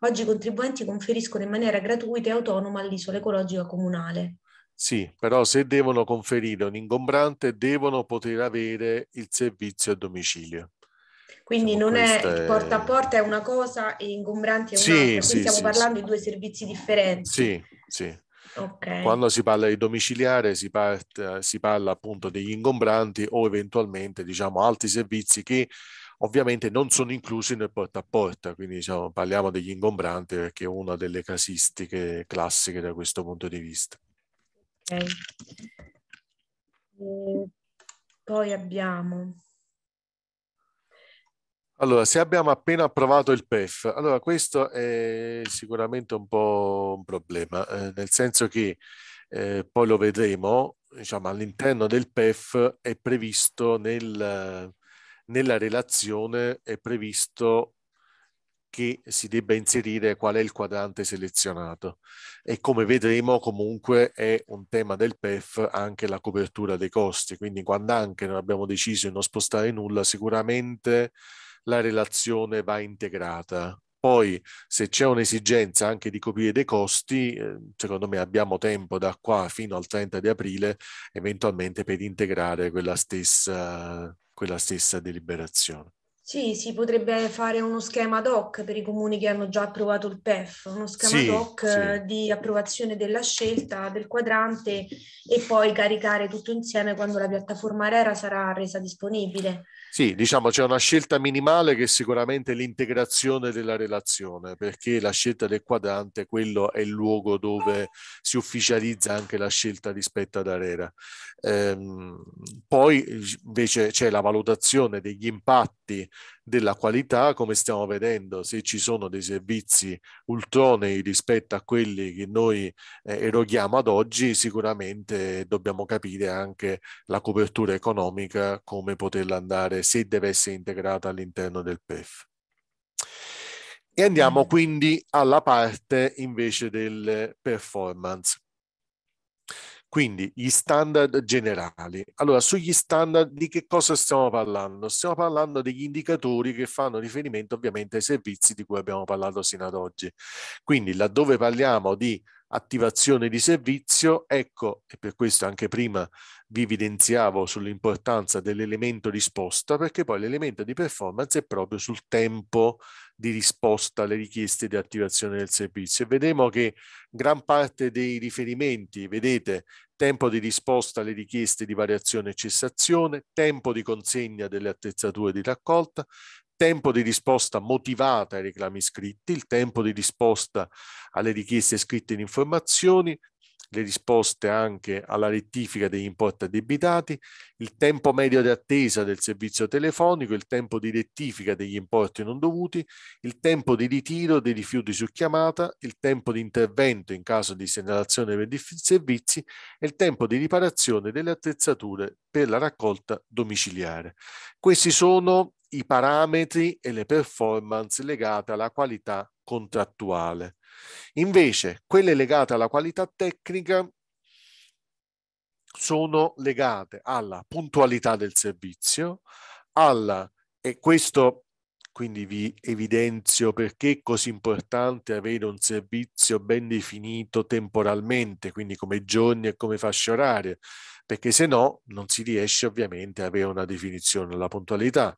Oggi i contribuenti conferiscono in maniera gratuita e autonoma all'isola ecologica comunale. Sì, però se devono conferire un ingombrante devono poter avere il servizio a domicilio. Quindi Siamo non è porta a porta è una cosa e ingombranti è un'altra, sì, sì, stiamo sì, parlando di due servizi differenti. Sì, sì. Okay. Quando si parla di domiciliare si, parte, si, parla appunto degli ingombranti o eventualmente diciamo altri servizi che ovviamente non sono inclusi nel porta a porta, quindi diciamo, parliamo degli ingombranti perché è una delle casistiche classiche da questo punto di vista. Okay. poi abbiamo allora, se abbiamo appena approvato il PEF, allora questo è sicuramente un po' un problema, eh, nel senso che eh, poi lo vedremo, diciamo, all'interno del PEF è previsto nel, nella relazione, è previsto che si debba inserire qual è il quadrante selezionato e come vedremo comunque è un tema del PEF anche la copertura dei costi, quindi quando anche non abbiamo deciso di non spostare nulla, sicuramente la relazione va integrata. Poi se c'è un'esigenza anche di coprire dei costi, eh, secondo me abbiamo tempo da qua fino al 30 di aprile eventualmente per integrare quella stessa, quella stessa deliberazione. Sì, si potrebbe fare uno schema ad hoc per i comuni che hanno già approvato il PEF, uno schema sì, ad hoc sì. Eh, di approvazione della scelta del quadrante e poi caricare tutto insieme quando la piattaforma RERA sarà resa disponibile. Sì, diciamo c'è una scelta minimale che è sicuramente l'integrazione della relazione, perché la scelta del quadrante, quello è il luogo dove si ufficializza anche la scelta rispetto ad Arera. Ehm, poi invece c'è la valutazione degli impatti della qualità, come stiamo vedendo, se ci sono dei servizi ultronei rispetto a quelli che noi eh, eroghiamo ad oggi, sicuramente dobbiamo capire anche la copertura economica, come poterla andare, se deve essere integrata all'interno del PEF. E andiamo quindi alla parte invece del performance. Quindi gli standard generali. Allora, sugli standard di che cosa stiamo parlando? Stiamo parlando degli indicatori che fanno riferimento ovviamente ai servizi di cui abbiamo parlato sino ad oggi. Quindi laddove parliamo di attivazione di servizio, ecco, e per questo anche prima vi evidenziavo sull'importanza dell'elemento risposta, perché poi l'elemento di performance è proprio sul tempo di risposta alle richieste di attivazione del servizio. E vedremo che gran parte dei riferimenti, vedete, tempo di risposta alle richieste di variazione e cessazione, tempo di consegna delle attrezzature di raccolta, tempo di risposta motivata ai reclami scritti, il tempo di risposta alle richieste scritte in informazioni, le risposte anche alla rettifica degli importi addebitati, il tempo medio di attesa del servizio telefonico, il tempo di rettifica degli importi non dovuti, il tempo di ritiro dei rifiuti su chiamata, il tempo di intervento in caso di segnalazione per servizi e il tempo di riparazione delle attrezzature per la raccolta domiciliare. Questi sono i parametri e le performance legate alla qualità contrattuale. Invece, quelle legate alla qualità tecnica sono legate alla puntualità del servizio, alla, e questo quindi vi evidenzio perché è così importante avere un servizio ben definito temporalmente, quindi come giorni e come fasce orarie, perché se no non si riesce ovviamente ad avere una definizione della puntualità.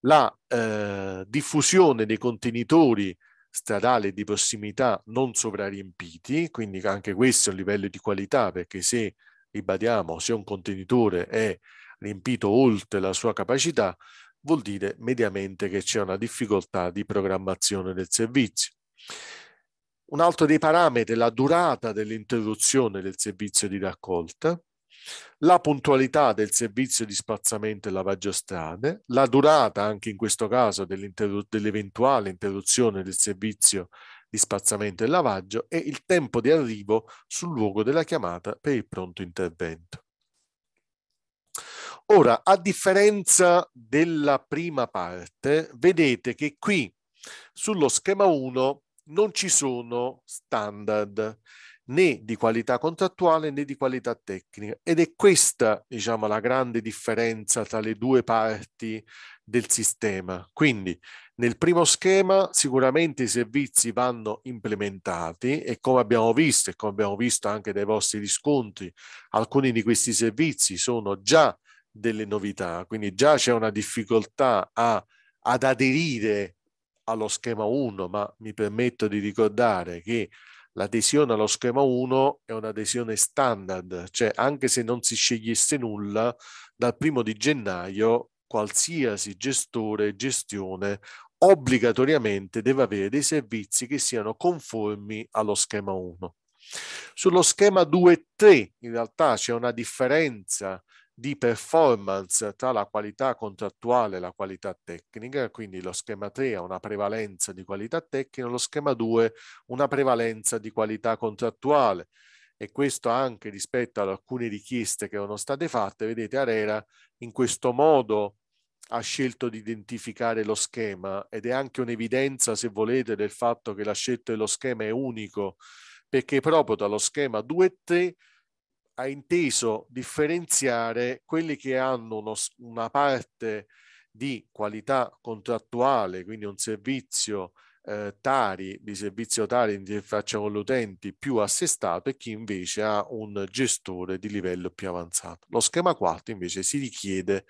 La eh, diffusione dei contenitori stradale di prossimità non sovrariempiti, quindi anche questo è un livello di qualità perché se, ribadiamo, se un contenitore è riempito oltre la sua capacità, vuol dire mediamente che c'è una difficoltà di programmazione del servizio. Un altro dei parametri è la durata dell'interruzione del servizio di raccolta, la puntualità del servizio di spazzamento e lavaggio strade, la durata anche in questo caso dell'interru- dell'eventuale interruzione del servizio di spazzamento e lavaggio e il tempo di arrivo sul luogo della chiamata per il pronto intervento. Ora, a differenza della prima parte, vedete che qui sullo schema 1 non ci sono standard né di qualità contrattuale né di qualità tecnica. Ed è questa, diciamo, la grande differenza tra le due parti del sistema. Quindi nel primo schema sicuramente i servizi vanno implementati e come abbiamo visto e come abbiamo visto anche dai vostri riscontri, alcuni di questi servizi sono già delle novità, quindi già c'è una difficoltà a, ad aderire allo schema 1, ma mi permetto di ricordare che l'adesione allo schema 1 è un'adesione standard, cioè anche se non si scegliesse nulla, dal primo di gennaio qualsiasi gestore e gestione obbligatoriamente deve avere dei servizi che siano conformi allo schema 1. Sullo schema 2 e 3 in realtà c'è una differenza di performance tra la qualità contrattuale e la qualità tecnica, quindi lo schema 3 ha una prevalenza di qualità tecnica, lo schema 2 una prevalenza di qualità contrattuale e questo anche rispetto ad alcune richieste che erano state fatte, vedete Arera in questo modo ha scelto di identificare lo schema ed è anche un'evidenza, se volete, del fatto che la scelta dello schema è unico, perché proprio dallo schema 2 e 3 ha inteso differenziare quelli che hanno uno, una parte di qualità contrattuale, quindi un servizio eh, Tari, di servizio Tari in interfaccia con gli utenti più assestato e chi invece ha un gestore di livello più avanzato. Lo schema 4 invece si richiede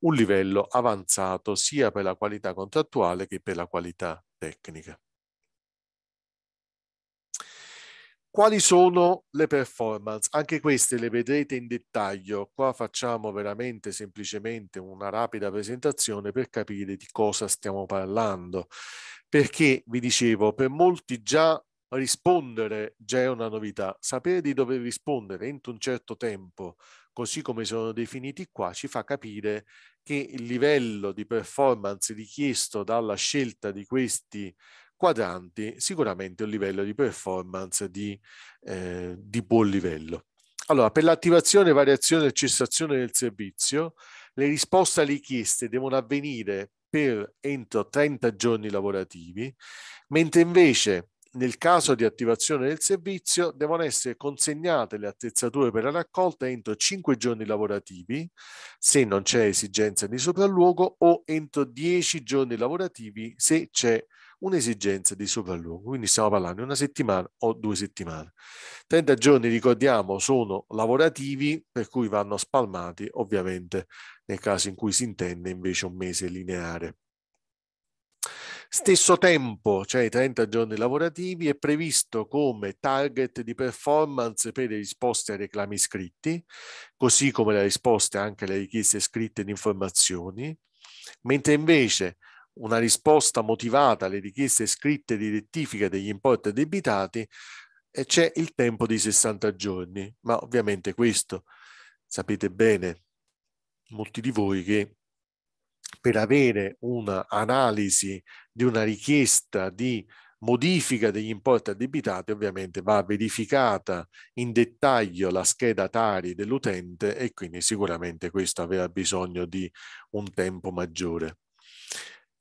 un livello avanzato sia per la qualità contrattuale che per la qualità tecnica. Quali sono le performance? Anche queste le vedrete in dettaglio. Qua facciamo veramente semplicemente una rapida presentazione per capire di cosa stiamo parlando. Perché vi dicevo, per molti già rispondere già è una novità. Sapere di dover rispondere entro un certo tempo, così come sono definiti qua, ci fa capire che il livello di performance richiesto dalla scelta di questi quadranti sicuramente un livello di performance di, eh, di buon livello. Allora, per l'attivazione, variazione e cessazione del servizio, le risposte alle richieste devono avvenire per entro 30 giorni lavorativi, mentre invece nel caso di attivazione del servizio devono essere consegnate le attrezzature per la raccolta entro 5 giorni lavorativi se non c'è esigenza di sopralluogo o entro 10 giorni lavorativi se c'è un'esigenza di sopralluogo, quindi stiamo parlando di una settimana o due settimane. 30 giorni, ricordiamo, sono lavorativi, per cui vanno spalmati, ovviamente nel caso in cui si intende invece un mese lineare. Stesso tempo, cioè i 30 giorni lavorativi, è previsto come target di performance per le risposte ai reclami scritti, così come le risposte anche alle richieste scritte di informazioni, mentre invece una risposta motivata alle richieste scritte di rettifica degli importi debitati e c'è il tempo di 60 giorni, ma ovviamente questo sapete bene molti di voi che per avere un'analisi di una richiesta di modifica degli importi addebitati ovviamente va verificata in dettaglio la scheda Tari dell'utente e quindi sicuramente questo aveva bisogno di un tempo maggiore.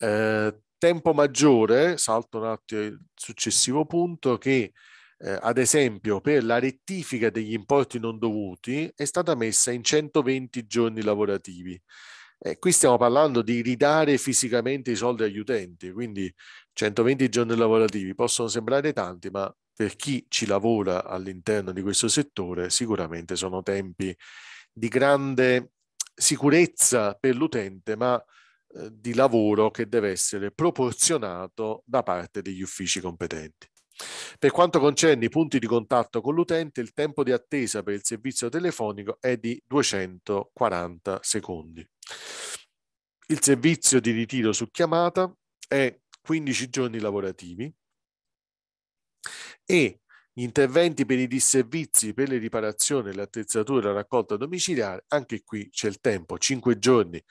Eh, tempo maggiore, salto un attimo il successivo punto, che eh, ad esempio per la rettifica degli importi non dovuti è stata messa in 120 giorni lavorativi. Eh, qui stiamo parlando di ridare fisicamente i soldi agli utenti, quindi 120 giorni lavorativi possono sembrare tanti, ma per chi ci lavora all'interno di questo settore sicuramente sono tempi di grande sicurezza per l'utente, ma eh, di lavoro che deve essere proporzionato da parte degli uffici competenti. Per quanto concerne i punti di contatto con l'utente, il tempo di attesa per il servizio telefonico è di 240 secondi. Il servizio di ritiro su chiamata è 15 giorni lavorativi e gli interventi per i disservizi, per le riparazioni, le attrezzature, la raccolta domiciliare, anche qui c'è il tempo, 5 giorni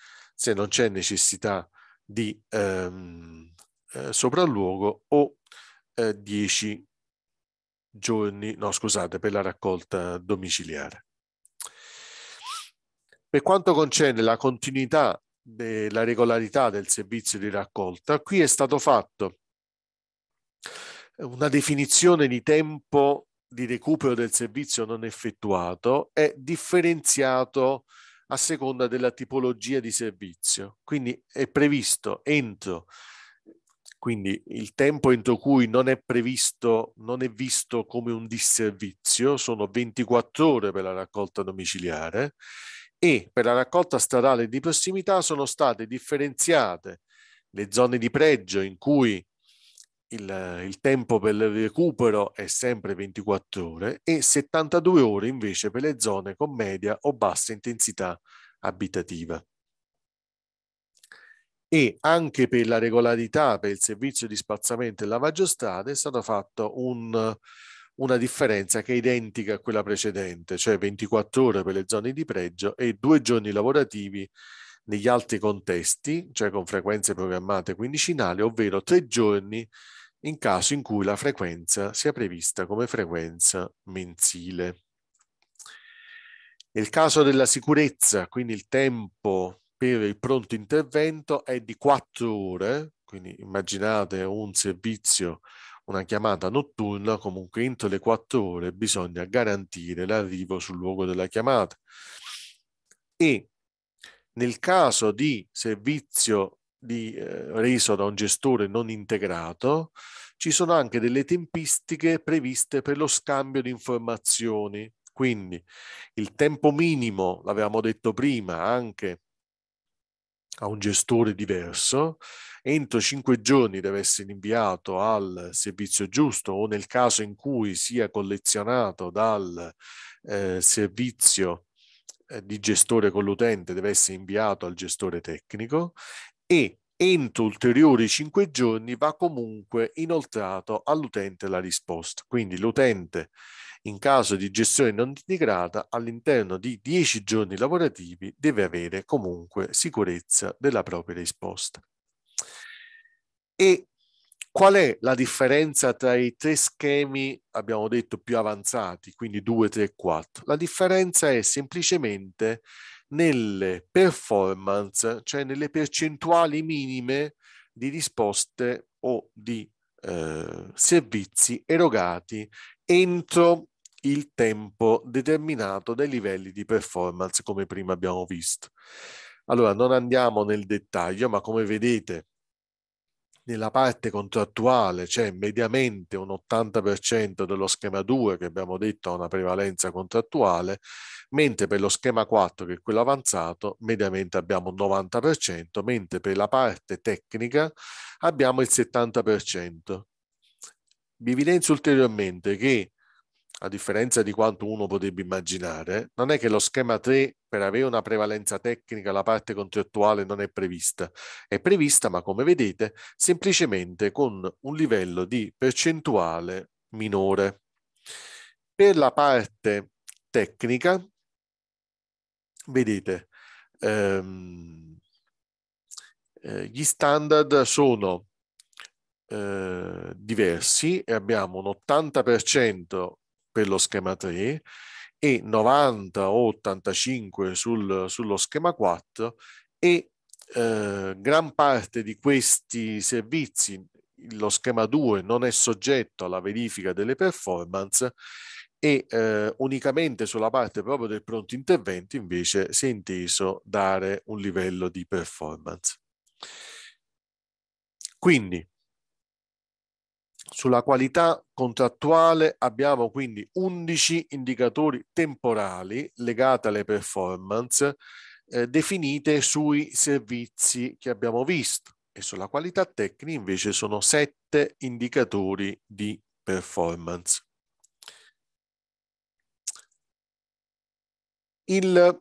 se non c'è necessità di ehm, eh, sopralluogo o eh, 10 giorni, no scusate, per la raccolta domiciliare. Per quanto concerne la continuità della regolarità del servizio di raccolta, qui è stato fatto una definizione di tempo di recupero del servizio non effettuato è differenziato a seconda della tipologia di servizio. Quindi è previsto entro, quindi il tempo entro cui non è previsto, non è visto come un disservizio, sono 24 ore per la raccolta domiciliare e per la raccolta stradale di prossimità sono state differenziate le zone di pregio in cui il, il, tempo per il recupero è sempre 24 ore e 72 ore invece per le zone con media o bassa intensità abitativa. E anche per la regolarità, per il servizio di spazzamento e lavaggio strade è stata fatta un, una differenza che è identica a quella precedente, cioè 24 ore per le zone di pregio e due giorni lavorativi negli altri contesti, cioè con frequenze programmate quindicinali, ovvero tre giorni in caso in cui la frequenza sia prevista come frequenza mensile. Nel caso della sicurezza, quindi il tempo per il pronto intervento è di 4 ore, quindi immaginate un servizio, una chiamata notturna, comunque entro le 4 ore bisogna garantire l'arrivo sul luogo della chiamata. E nel caso di servizio di eh, reso da un gestore non integrato, ci sono anche delle tempistiche previste per lo scambio di informazioni. Quindi il tempo minimo, l'avevamo detto prima, anche a un gestore diverso, entro cinque giorni deve essere inviato al servizio giusto o nel caso in cui sia collezionato dal eh, servizio eh, di gestore con l'utente deve essere inviato al gestore tecnico e entro ulteriori 5 giorni va comunque inoltrato all'utente la risposta. Quindi l'utente in caso di gestione non integrata all'interno di 10 giorni lavorativi deve avere comunque sicurezza della propria risposta. E qual è la differenza tra i tre schemi, abbiamo detto, più avanzati, quindi 2, 3 e 4? La differenza è semplicemente nelle performance, cioè nelle percentuali minime di risposte o di eh, servizi erogati entro il tempo determinato dai livelli di performance come prima abbiamo visto. Allora non andiamo nel dettaglio, ma come vedete nella parte contrattuale c'è cioè mediamente un 80% dello schema 2 che abbiamo detto ha una prevalenza contrattuale, mentre per lo schema 4 che è quello avanzato mediamente abbiamo un 90%, mentre per la parte tecnica abbiamo il 70%. Vi evidenzio ulteriormente che a differenza di quanto uno potrebbe immaginare, non è che lo schema 3 per avere una prevalenza tecnica la parte contrattuale non è prevista. È prevista, ma come vedete, semplicemente con un livello di percentuale minore. Per la parte tecnica, vedete, ehm, eh, gli standard sono eh, diversi e abbiamo un 80% per lo schema 3 e 90 o 85 sul, sullo schema 4 e eh, gran parte di questi servizi, lo schema 2 non è soggetto alla verifica delle performance e eh, unicamente sulla parte proprio del pronto intervento invece si è inteso dare un livello di performance. Quindi sulla qualità contrattuale abbiamo quindi 11 indicatori temporali legati alle performance eh, definite sui servizi che abbiamo visto e sulla qualità tecnica invece sono 7 indicatori di performance. Il,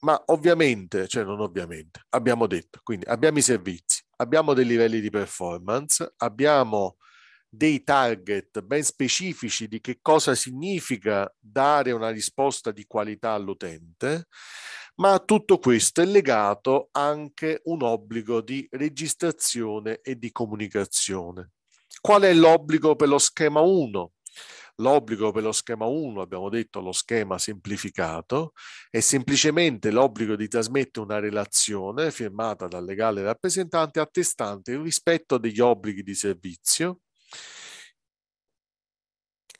ma ovviamente, cioè non ovviamente, abbiamo detto, quindi abbiamo i servizi, abbiamo dei livelli di performance, abbiamo dei target ben specifici di che cosa significa dare una risposta di qualità all'utente, ma a tutto questo è legato anche un obbligo di registrazione e di comunicazione. Qual è l'obbligo per lo schema 1? L'obbligo per lo schema 1, abbiamo detto lo schema semplificato, è semplicemente l'obbligo di trasmettere una relazione firmata dal legale rappresentante attestante il rispetto degli obblighi di servizio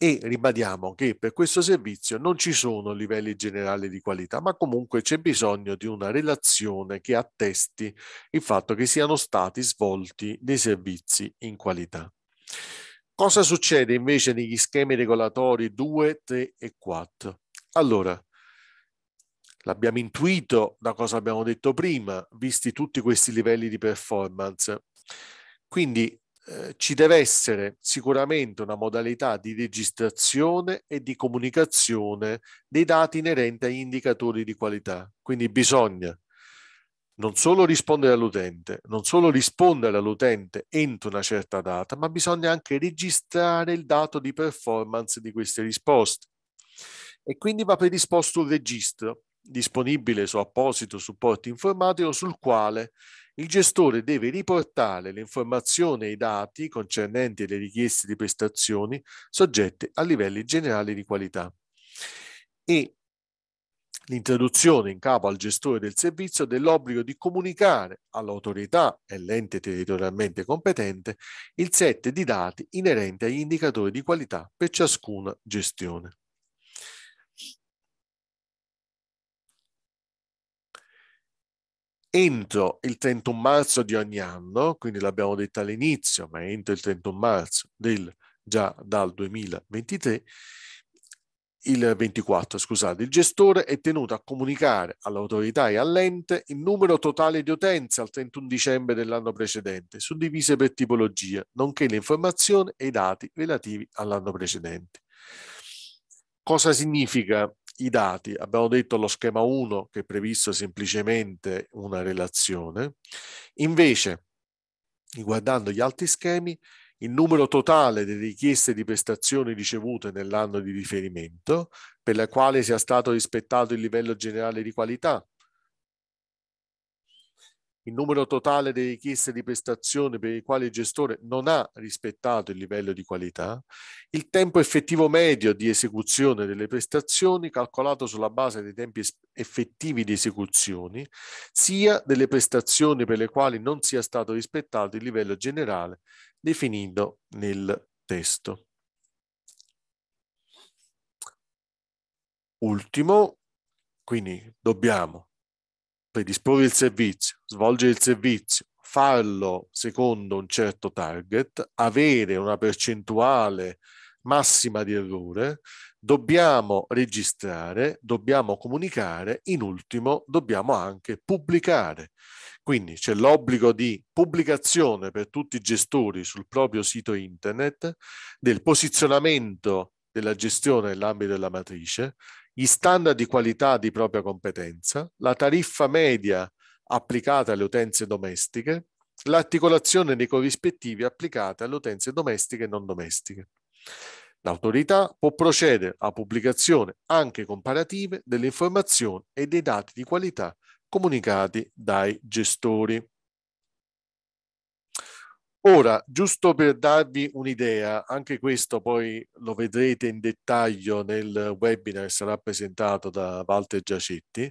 e ribadiamo che per questo servizio non ci sono livelli generali di qualità, ma comunque c'è bisogno di una relazione che attesti il fatto che siano stati svolti dei servizi in qualità. Cosa succede invece negli schemi regolatori 2, 3 e 4? Allora, l'abbiamo intuito da cosa abbiamo detto prima, visti tutti questi livelli di performance. Quindi eh, ci deve essere sicuramente una modalità di registrazione e di comunicazione dei dati inerenti agli indicatori di qualità. Quindi bisogna non solo rispondere all'utente, non solo rispondere all'utente entro una certa data, ma bisogna anche registrare il dato di performance di queste risposte. E quindi va predisposto un registro disponibile su apposito supporto informatico sul quale il gestore deve riportare le informazioni e i dati concernenti le richieste di prestazioni soggette a livelli generali di qualità e l'introduzione in capo al gestore del servizio dell'obbligo di comunicare all'autorità e all'ente territorialmente competente il set di dati inerenti agli indicatori di qualità per ciascuna gestione. entro il 31 marzo di ogni anno, quindi l'abbiamo detto all'inizio, ma entro il 31 marzo del, già dal 2023, il 24, scusate, il gestore è tenuto a comunicare all'autorità e all'ente il numero totale di utenze al 31 dicembre dell'anno precedente, suddivise per tipologia, nonché le informazioni e i dati relativi all'anno precedente. Cosa significa i dati. Abbiamo detto lo schema 1 che è previsto semplicemente una relazione. Invece, riguardando gli altri schemi, il numero totale delle richieste di prestazioni ricevute nell'anno di riferimento, per la quale sia stato rispettato il livello generale di qualità, il numero totale delle richieste di prestazione per i quali il gestore non ha rispettato il livello di qualità, il tempo effettivo medio di esecuzione delle prestazioni calcolato sulla base dei tempi effettivi di esecuzione, sia delle prestazioni per le quali non sia stato rispettato il livello generale definito nel testo. Ultimo, quindi dobbiamo disporre il servizio, svolgere il servizio, farlo secondo un certo target, avere una percentuale massima di errore, dobbiamo registrare, dobbiamo comunicare, in ultimo dobbiamo anche pubblicare. Quindi c'è l'obbligo di pubblicazione per tutti i gestori sul proprio sito internet del posizionamento della gestione nell'ambito della matrice, gli standard di qualità di propria competenza, la tariffa media applicata alle utenze domestiche, l'articolazione dei corrispettivi applicati alle utenze domestiche e non domestiche. L'autorità può procedere a pubblicazione anche comparative delle informazioni e dei dati di qualità comunicati dai gestori. Ora, giusto per darvi un'idea, anche questo poi lo vedrete in dettaglio nel webinar che sarà presentato da Walter Giacetti,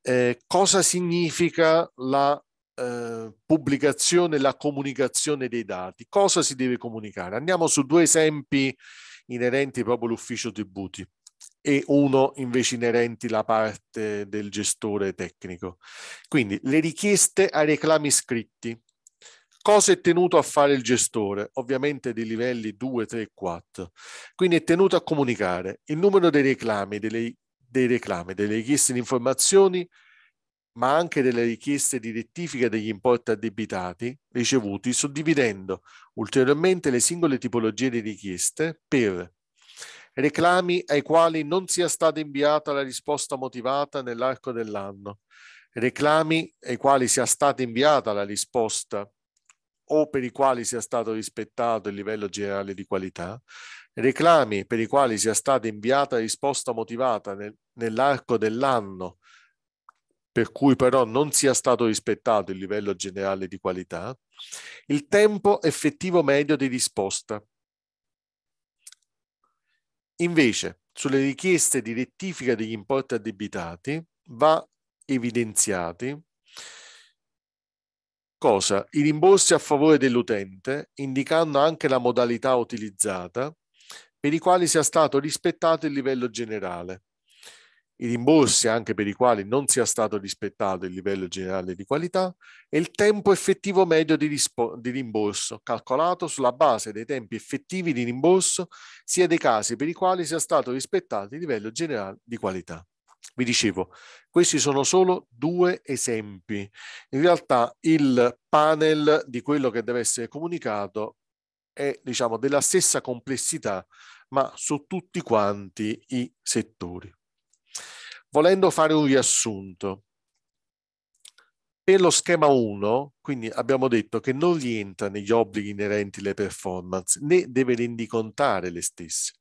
eh, cosa significa la eh, pubblicazione, la comunicazione dei dati, cosa si deve comunicare. Andiamo su due esempi inerenti proprio all'ufficio tributi e uno invece inerenti alla parte del gestore tecnico. Quindi le richieste ai reclami scritti Cosa è tenuto a fare il gestore? Ovviamente dei livelli 2, 3 e 4. Quindi è tenuto a comunicare il numero dei reclami, delle, dei reclami, delle richieste di informazioni, ma anche delle richieste di rettifica degli importi addebitati ricevuti, suddividendo ulteriormente le singole tipologie di richieste per reclami ai quali non sia stata inviata la risposta motivata nell'arco dell'anno, reclami ai quali sia stata inviata la risposta o per i quali sia stato rispettato il livello generale di qualità, reclami per i quali sia stata inviata risposta motivata nel, nell'arco dell'anno, per cui però non sia stato rispettato il livello generale di qualità, il tempo effettivo medio di risposta. Invece, sulle richieste di rettifica degli importi addebitati va evidenziati Cosa? I rimborsi a favore dell'utente, indicando anche la modalità utilizzata, per i quali sia stato rispettato il livello generale. I rimborsi anche per i quali non sia stato rispettato il livello generale di qualità e il tempo effettivo medio di, di rimborso, calcolato sulla base dei tempi effettivi di rimborso sia dei casi per i quali sia stato rispettato il livello generale di qualità. Vi dicevo, questi sono solo due esempi. In realtà il panel di quello che deve essere comunicato è diciamo, della stessa complessità, ma su tutti quanti i settori. Volendo fare un riassunto, per lo schema 1, quindi abbiamo detto che non rientra negli obblighi inerenti alle performance, né deve rendicontare le stesse.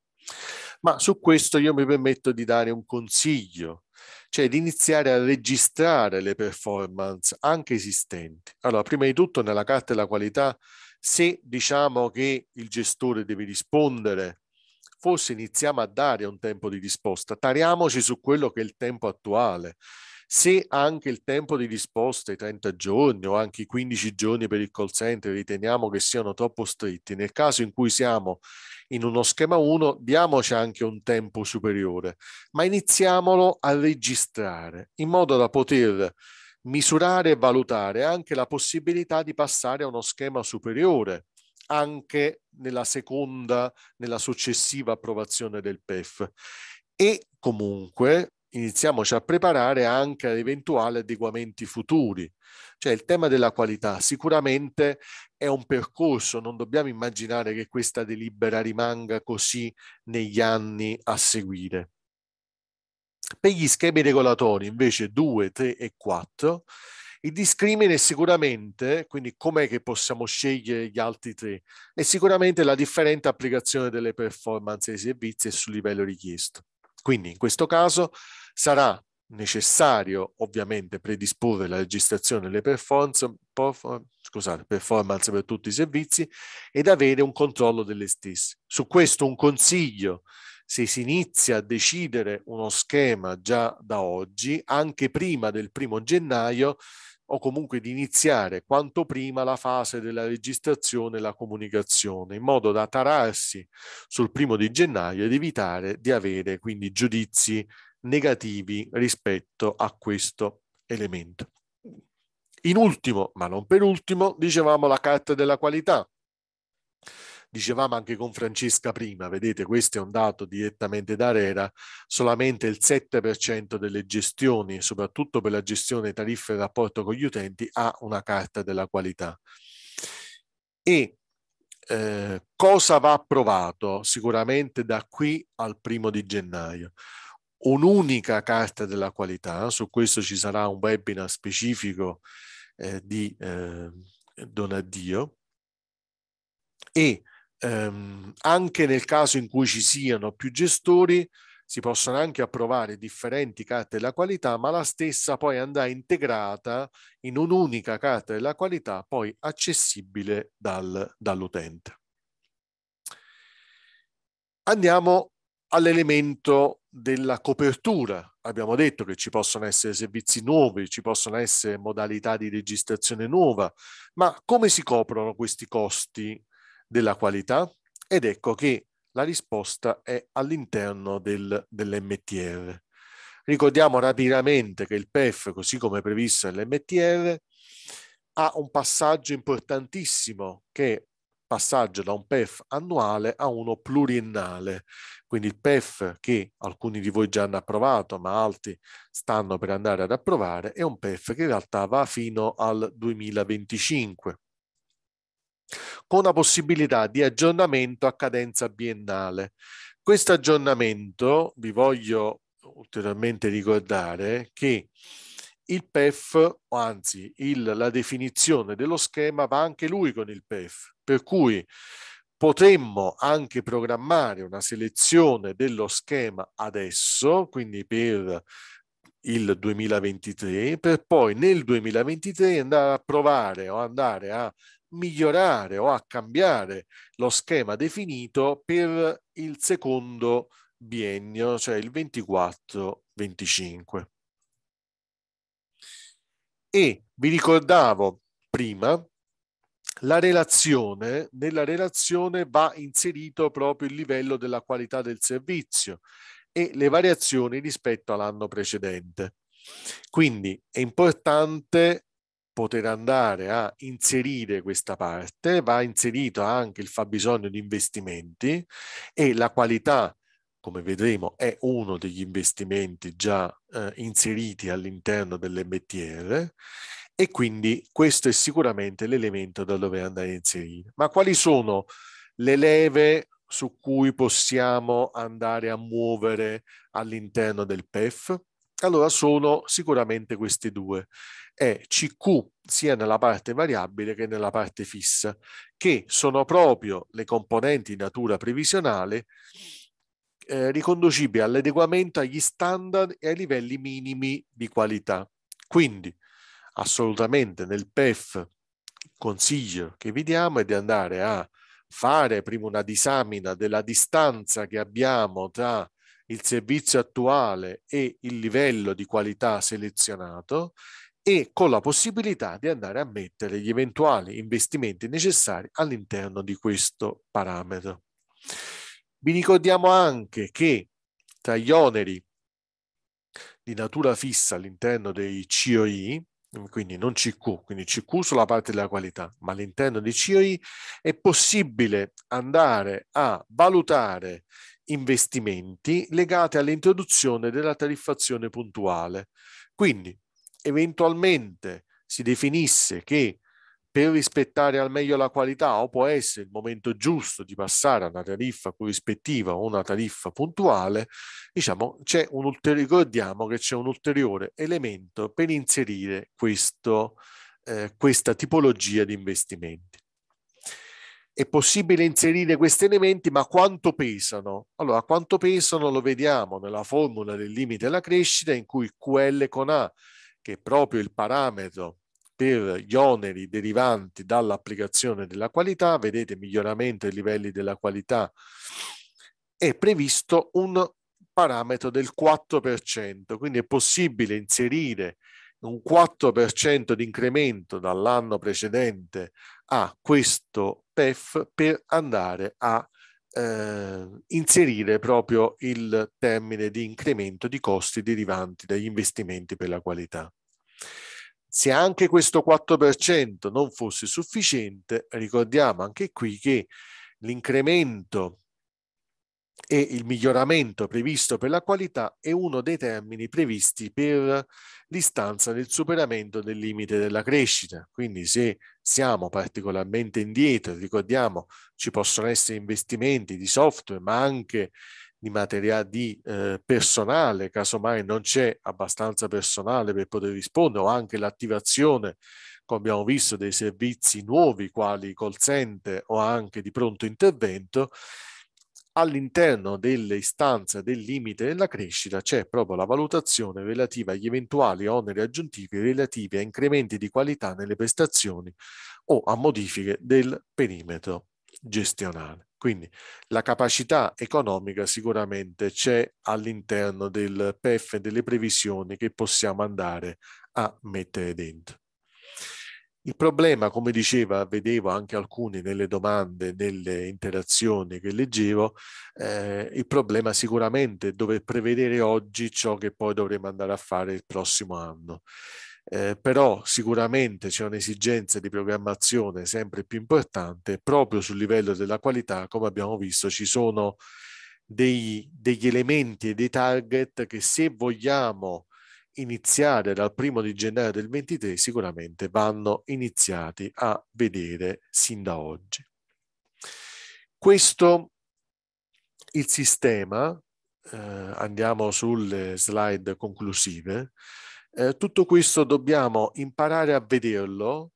Ma su questo io mi permetto di dare un consiglio, cioè di iniziare a registrare le performance anche esistenti. Allora, prima di tutto nella carta della qualità, se diciamo che il gestore deve rispondere, forse iniziamo a dare un tempo di risposta, tariamoci su quello che è il tempo attuale, se anche il tempo di risposta, i 30 giorni o anche i 15 giorni per il call center, riteniamo che siano troppo stretti, nel caso in cui siamo in uno schema 1, diamoci anche un tempo superiore, ma iniziamolo a registrare in modo da poter misurare e valutare anche la possibilità di passare a uno schema superiore anche nella seconda, nella successiva approvazione del PEF e comunque iniziamoci a preparare anche ad eventuali adeguamenti futuri. Cioè il tema della qualità sicuramente è un percorso, non dobbiamo immaginare che questa delibera rimanga così negli anni a seguire. Per gli schemi regolatori invece 2, 3 e 4 il discrimine sicuramente, quindi com'è che possiamo scegliere gli altri tre? È sicuramente la differente applicazione delle performance dei servizi e sul livello richiesto. Quindi in questo caso sarà necessario ovviamente predisporre la registrazione delle performance, scusate, performance per tutti i servizi ed avere un controllo delle stesse. Su questo un consiglio, se si inizia a decidere uno schema già da oggi, anche prima del primo gennaio, o comunque di iniziare quanto prima la fase della registrazione e la comunicazione, in modo da tararsi sul primo di gennaio ed evitare di avere quindi giudizi negativi rispetto a questo elemento. In ultimo, ma non per ultimo, dicevamo la carta della qualità, dicevamo anche con Francesca prima, vedete questo è un dato direttamente da Rera, solamente il 7% delle gestioni, soprattutto per la gestione tariffe e rapporto con gli utenti, ha una carta della qualità. E eh, cosa va approvato sicuramente da qui al primo di gennaio? Un'unica carta della qualità, su questo ci sarà un webinar specifico eh, di eh, Donadio, e ehm, anche nel caso in cui ci siano più gestori, si possono anche approvare differenti carte della qualità, ma la stessa poi andrà integrata in un'unica carta della qualità, poi accessibile dal, dall'utente. Andiamo all'elemento della copertura. Abbiamo detto che ci possono essere servizi nuovi, ci possono essere modalità di registrazione nuova, ma come si coprono questi costi della qualità ed ecco che la risposta è all'interno del, dell'MTR. Ricordiamo rapidamente che il PEF, così come previsto nell'MTR, ha un passaggio importantissimo che è passaggio da un PEF annuale a uno pluriennale. Quindi il PEF che alcuni di voi già hanno approvato, ma altri stanno per andare ad approvare, è un PEF che in realtà va fino al 2025 con la possibilità di aggiornamento a cadenza biennale. Questo aggiornamento, vi voglio ulteriormente ricordare che il PEF, anzi il, la definizione dello schema va anche lui con il PEF, per cui potremmo anche programmare una selezione dello schema adesso, quindi per il 2023, per poi nel 2023 andare a provare o andare a migliorare o a cambiare lo schema definito per il secondo biennio, cioè il 24-25. E vi ricordavo prima la relazione, nella relazione va inserito proprio il livello della qualità del servizio e le variazioni rispetto all'anno precedente. Quindi è importante poter andare a inserire questa parte, va inserito anche il fabbisogno di investimenti e la qualità come vedremo, è uno degli investimenti già eh, inseriti all'interno dell'MTR e quindi questo è sicuramente l'elemento da dover andare a inserire. Ma quali sono le leve su cui possiamo andare a muovere all'interno del PEF? Allora sono sicuramente questi due. È CQ sia nella parte variabile che nella parte fissa, che sono proprio le componenti di natura previsionale eh, riconducibili all'adeguamento agli standard e ai livelli minimi di qualità. Quindi assolutamente nel PEF il consiglio che vi diamo è di andare a fare prima una disamina della distanza che abbiamo tra il servizio attuale e il livello di qualità selezionato e con la possibilità di andare a mettere gli eventuali investimenti necessari all'interno di questo parametro. Vi ricordiamo anche che tra gli oneri di natura fissa all'interno dei COI, quindi non CQ, quindi CQ sulla parte della qualità, ma all'interno dei COI è possibile andare a valutare investimenti legati all'introduzione della tariffazione puntuale. Quindi, eventualmente si definisse che per rispettare al meglio la qualità o può essere il momento giusto di passare a una tariffa corrispettiva o una tariffa puntuale, diciamo, c'è un ulteriore, ricordiamo che c'è un ulteriore elemento per inserire questo, eh, questa tipologia di investimenti è possibile inserire questi elementi, ma quanto pesano? Allora, quanto pesano lo vediamo nella formula del limite alla crescita in cui QL con A, che è proprio il parametro per gli oneri derivanti dall'applicazione della qualità, vedete miglioramento ai livelli della qualità, è previsto un parametro del 4%, quindi è possibile inserire un 4% di incremento dall'anno precedente a questo PEF per andare a eh, inserire proprio il termine di incremento di costi derivanti dagli investimenti per la qualità. Se anche questo 4% non fosse sufficiente, ricordiamo anche qui che l'incremento e il miglioramento previsto per la qualità è uno dei termini previsti per l'istanza del superamento del limite della crescita. Quindi se siamo particolarmente indietro, ricordiamo, ci possono essere investimenti di software, ma anche di materiale di eh, personale, casomai non c'è abbastanza personale per poter rispondere, o anche l'attivazione, come abbiamo visto, dei servizi nuovi quali call center o anche di pronto intervento, all'interno delle istanze del limite della crescita c'è proprio la valutazione relativa agli eventuali oneri aggiuntivi relativi a incrementi di qualità nelle prestazioni o a modifiche del perimetro gestionale. Quindi la capacità economica sicuramente c'è all'interno del PEF e delle previsioni che possiamo andare a mettere dentro. Il problema, come diceva, vedevo anche alcuni nelle domande, nelle interazioni che leggevo, eh, il problema sicuramente è dover prevedere oggi ciò che poi dovremo andare a fare il prossimo anno. Eh, però sicuramente c'è un'esigenza di programmazione sempre più importante proprio sul livello della qualità, come abbiamo visto, ci sono dei, degli elementi e dei target che se vogliamo iniziare dal primo di gennaio del 23 sicuramente vanno iniziati a vedere sin da oggi. Questo il sistema, eh, andiamo sulle slide conclusive, eh, tutto questo dobbiamo imparare a vederlo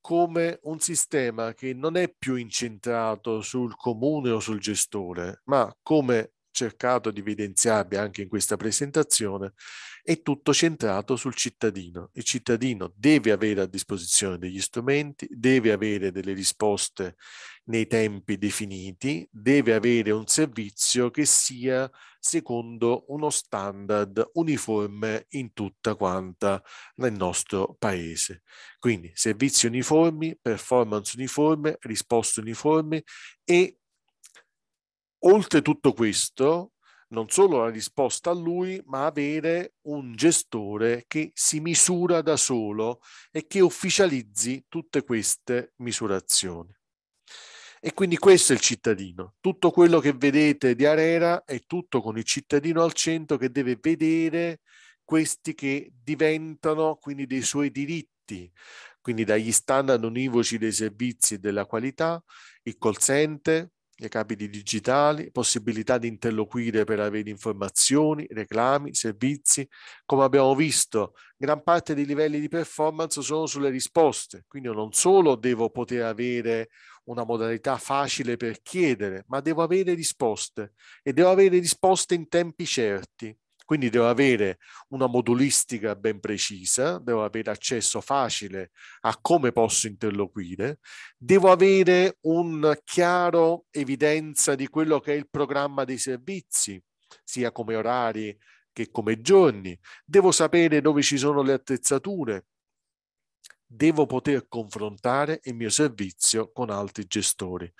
come un sistema che non è più incentrato sul comune o sul gestore, ma come cercato di evidenziarvi anche in questa presentazione, è tutto centrato sul cittadino. Il cittadino deve avere a disposizione degli strumenti, deve avere delle risposte nei tempi definiti, deve avere un servizio che sia secondo uno standard uniforme in tutta quanta nel nostro paese. Quindi servizi uniformi, performance uniforme, risposte uniformi e oltre tutto questo, non solo la risposta a lui, ma avere un gestore che si misura da solo e che ufficializzi tutte queste misurazioni. E quindi questo è il cittadino. Tutto quello che vedete di Arera è tutto con il cittadino al centro che deve vedere questi che diventano quindi dei suoi diritti, quindi dagli standard univoci dei servizi e della qualità, il call center, nei capiti digitali, possibilità di interloquire per avere informazioni, reclami, servizi. Come abbiamo visto, gran parte dei livelli di performance sono sulle risposte, quindi io non solo devo poter avere una modalità facile per chiedere, ma devo avere risposte e devo avere risposte in tempi certi. Quindi devo avere una modulistica ben precisa, devo avere accesso facile a come posso interloquire, devo avere un chiaro evidenza di quello che è il programma dei servizi, sia come orari che come giorni, devo sapere dove ci sono le attrezzature, devo poter confrontare il mio servizio con altri gestori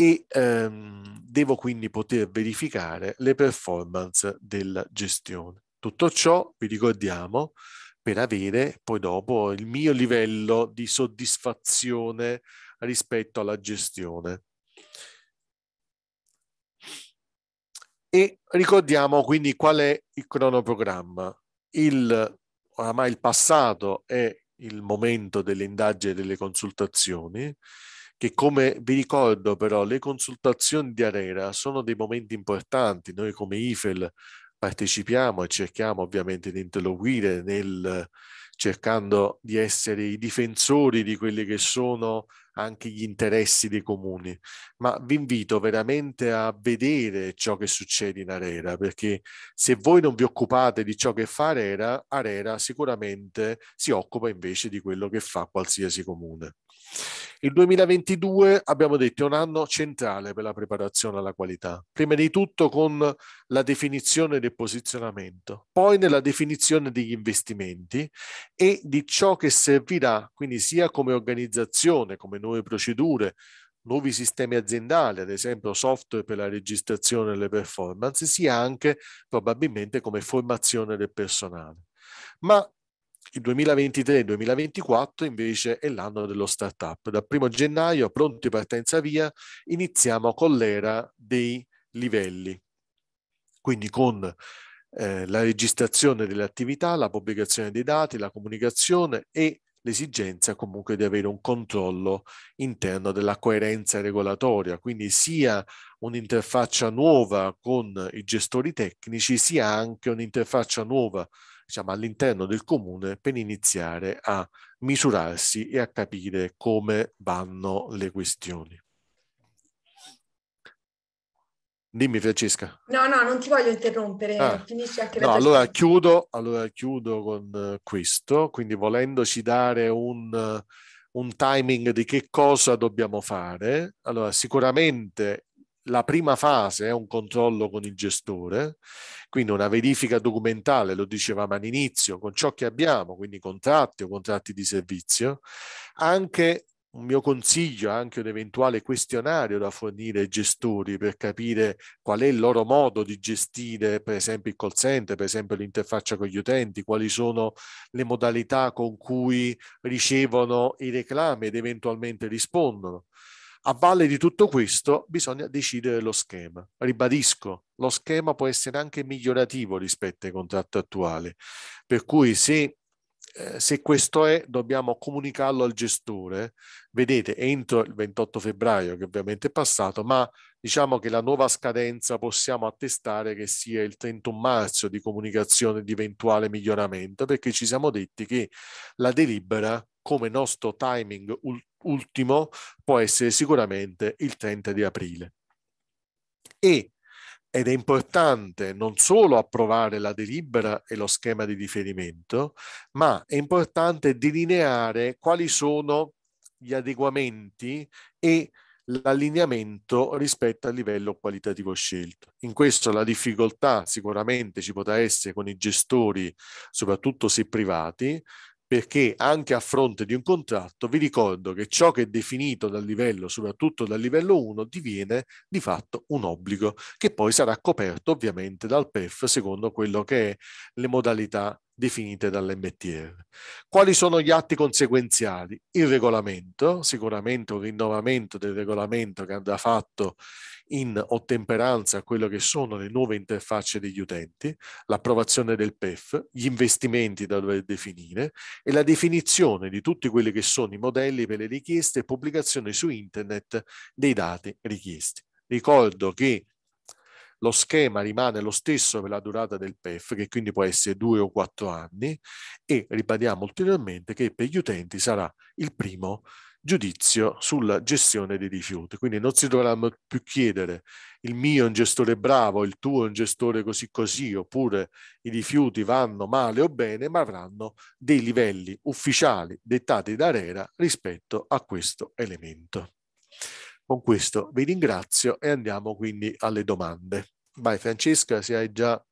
e ehm, devo quindi poter verificare le performance della gestione. Tutto ciò, vi ricordiamo, per avere poi dopo il mio livello di soddisfazione rispetto alla gestione. E ricordiamo quindi qual è il cronoprogramma. Il, oramai il passato è il momento delle indagini e delle consultazioni, che come vi ricordo però le consultazioni di ARERA sono dei momenti importanti, noi come IFEL partecipiamo e cerchiamo ovviamente di interloquire nel, cercando di essere i difensori di quelli che sono anche gli interessi dei comuni, ma vi invito veramente a vedere ciò che succede in Arera, perché se voi non vi occupate di ciò che fa Arera, Arera sicuramente si occupa invece di quello che fa qualsiasi comune. Il 2022 abbiamo detto è un anno centrale per la preparazione alla qualità, prima di tutto con la definizione del posizionamento, poi nella definizione degli investimenti e di ciò che servirà, quindi sia come organizzazione, come nuove procedure, nuovi sistemi aziendali, ad esempio software per la registrazione delle performance, sia anche probabilmente come formazione del personale. Ma il 2023-2024 invece è l'anno dello startup. Dal 1 gennaio, pronti partenza via, iniziamo con l'era dei livelli. Quindi con eh, la registrazione delle attività, la pubblicazione dei dati, la comunicazione e l'esigenza comunque di avere un controllo interno della coerenza regolatoria, quindi sia un'interfaccia nuova con i gestori tecnici, sia anche un'interfaccia nuova diciamo, all'interno del comune per iniziare a misurarsi e a capire come vanno le questioni. Dimmi Francesca. No, no, non ti voglio interrompere, ah. finisci anche no, allora chiudo, allora chiudo con eh, questo, quindi volendoci dare un, eh, un timing di che cosa dobbiamo fare, allora sicuramente la prima fase è un controllo con il gestore, quindi una verifica documentale, lo dicevamo all'inizio, con ciò che abbiamo, quindi contratti o contratti di servizio, anche un mio consiglio, anche un eventuale questionario da fornire ai gestori per capire qual è il loro modo di gestire, per esempio, il call center, per esempio l'interfaccia con gli utenti, quali sono le modalità con cui ricevono i reclami ed eventualmente rispondono. A valle di tutto questo bisogna decidere lo schema. Ribadisco, lo schema può essere anche migliorativo rispetto ai contratti attuali, per cui se eh, se questo è, dobbiamo comunicarlo al gestore. Vedete, entro il 28 febbraio, che ovviamente è passato, ma diciamo che la nuova scadenza possiamo attestare che sia il 31 marzo di comunicazione di eventuale miglioramento, perché ci siamo detti che la delibera come nostro timing ultimo può essere sicuramente il 30 di aprile. E ed è importante non solo approvare la delibera e lo schema di riferimento, ma è importante delineare quali sono gli adeguamenti e l'allineamento rispetto al livello qualitativo scelto. In questo la difficoltà sicuramente ci potrà essere con i gestori, soprattutto se privati, perché anche a fronte di un contratto vi ricordo che ciò che è definito dal livello, soprattutto dal livello 1, diviene di fatto un obbligo che poi sarà coperto ovviamente dal PEF secondo quello che è le modalità definite dall'MTR. Quali sono gli atti conseguenziali? Il regolamento, sicuramente un rinnovamento del regolamento che andrà fatto in ottemperanza a quello che sono le nuove interfacce degli utenti, l'approvazione del PEF, gli investimenti da dover definire e la definizione di tutti quelli che sono i modelli per le richieste e pubblicazione su internet dei dati richiesti. Ricordo che lo schema rimane lo stesso per la durata del PEF, che quindi può essere due o quattro anni, e ribadiamo ulteriormente che per gli utenti sarà il primo giudizio sulla gestione dei rifiuti. Quindi non si dovranno più chiedere il mio è un gestore bravo, il tuo è un gestore così così, oppure i rifiuti vanno male o bene, ma avranno dei livelli ufficiali dettati da Rera rispetto a questo elemento. Con questo vi ringrazio e andiamo quindi alle domande. Vai Francesca, se hai già...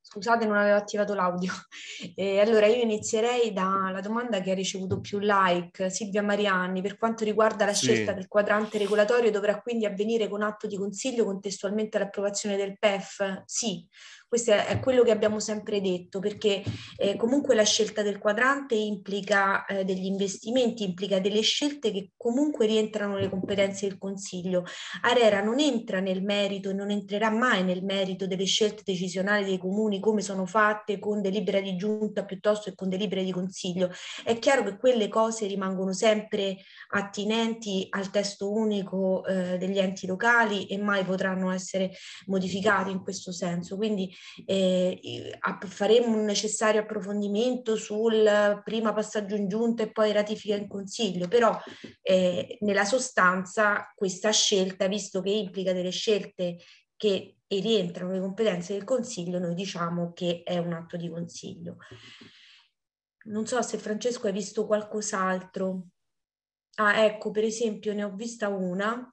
Scusate, non avevo attivato l'audio. Eh, allora, io inizierei dalla domanda che ha ricevuto più like, Silvia Mariani. Per quanto riguarda la scelta sì. del quadrante regolatorio, dovrà quindi avvenire con atto di consiglio contestualmente all'approvazione del PEF? Sì. Questo è, è quello che abbiamo sempre detto, perché eh, comunque la scelta del quadrante implica eh, degli investimenti, implica delle scelte che comunque rientrano nelle competenze del Consiglio. Arera non entra nel merito e non entrerà mai nel merito delle scelte decisionali dei comuni, come sono fatte con delibera di giunta piuttosto che con delibera di Consiglio. È chiaro che quelle cose rimangono sempre attinenti al testo unico eh, degli enti locali e mai potranno essere modificate in questo senso. Quindi eh, faremo un necessario approfondimento sul prima passaggio in giunta e poi ratifica in consiglio, però eh, nella sostanza questa scelta, visto che implica delle scelte che rientrano le competenze del consiglio, noi diciamo che è un atto di consiglio. Non so se Francesco hai visto qualcos'altro. Ah, ecco, per esempio ne ho vista una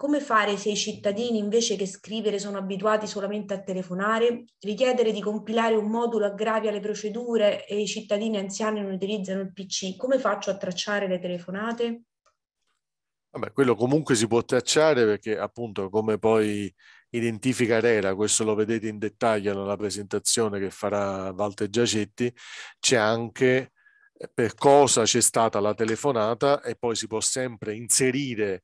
come fare se i cittadini, invece che scrivere, sono abituati solamente a telefonare? Richiedere di compilare un modulo aggravia le procedure e i cittadini anziani non utilizzano il PC. Come faccio a tracciare le telefonate? Vabbè, quello comunque si può tracciare perché appunto come poi identifica Rera, questo lo vedete in dettaglio nella presentazione che farà Walter Giacetti, c'è anche eh, per cosa c'è stata la telefonata e poi si può sempre inserire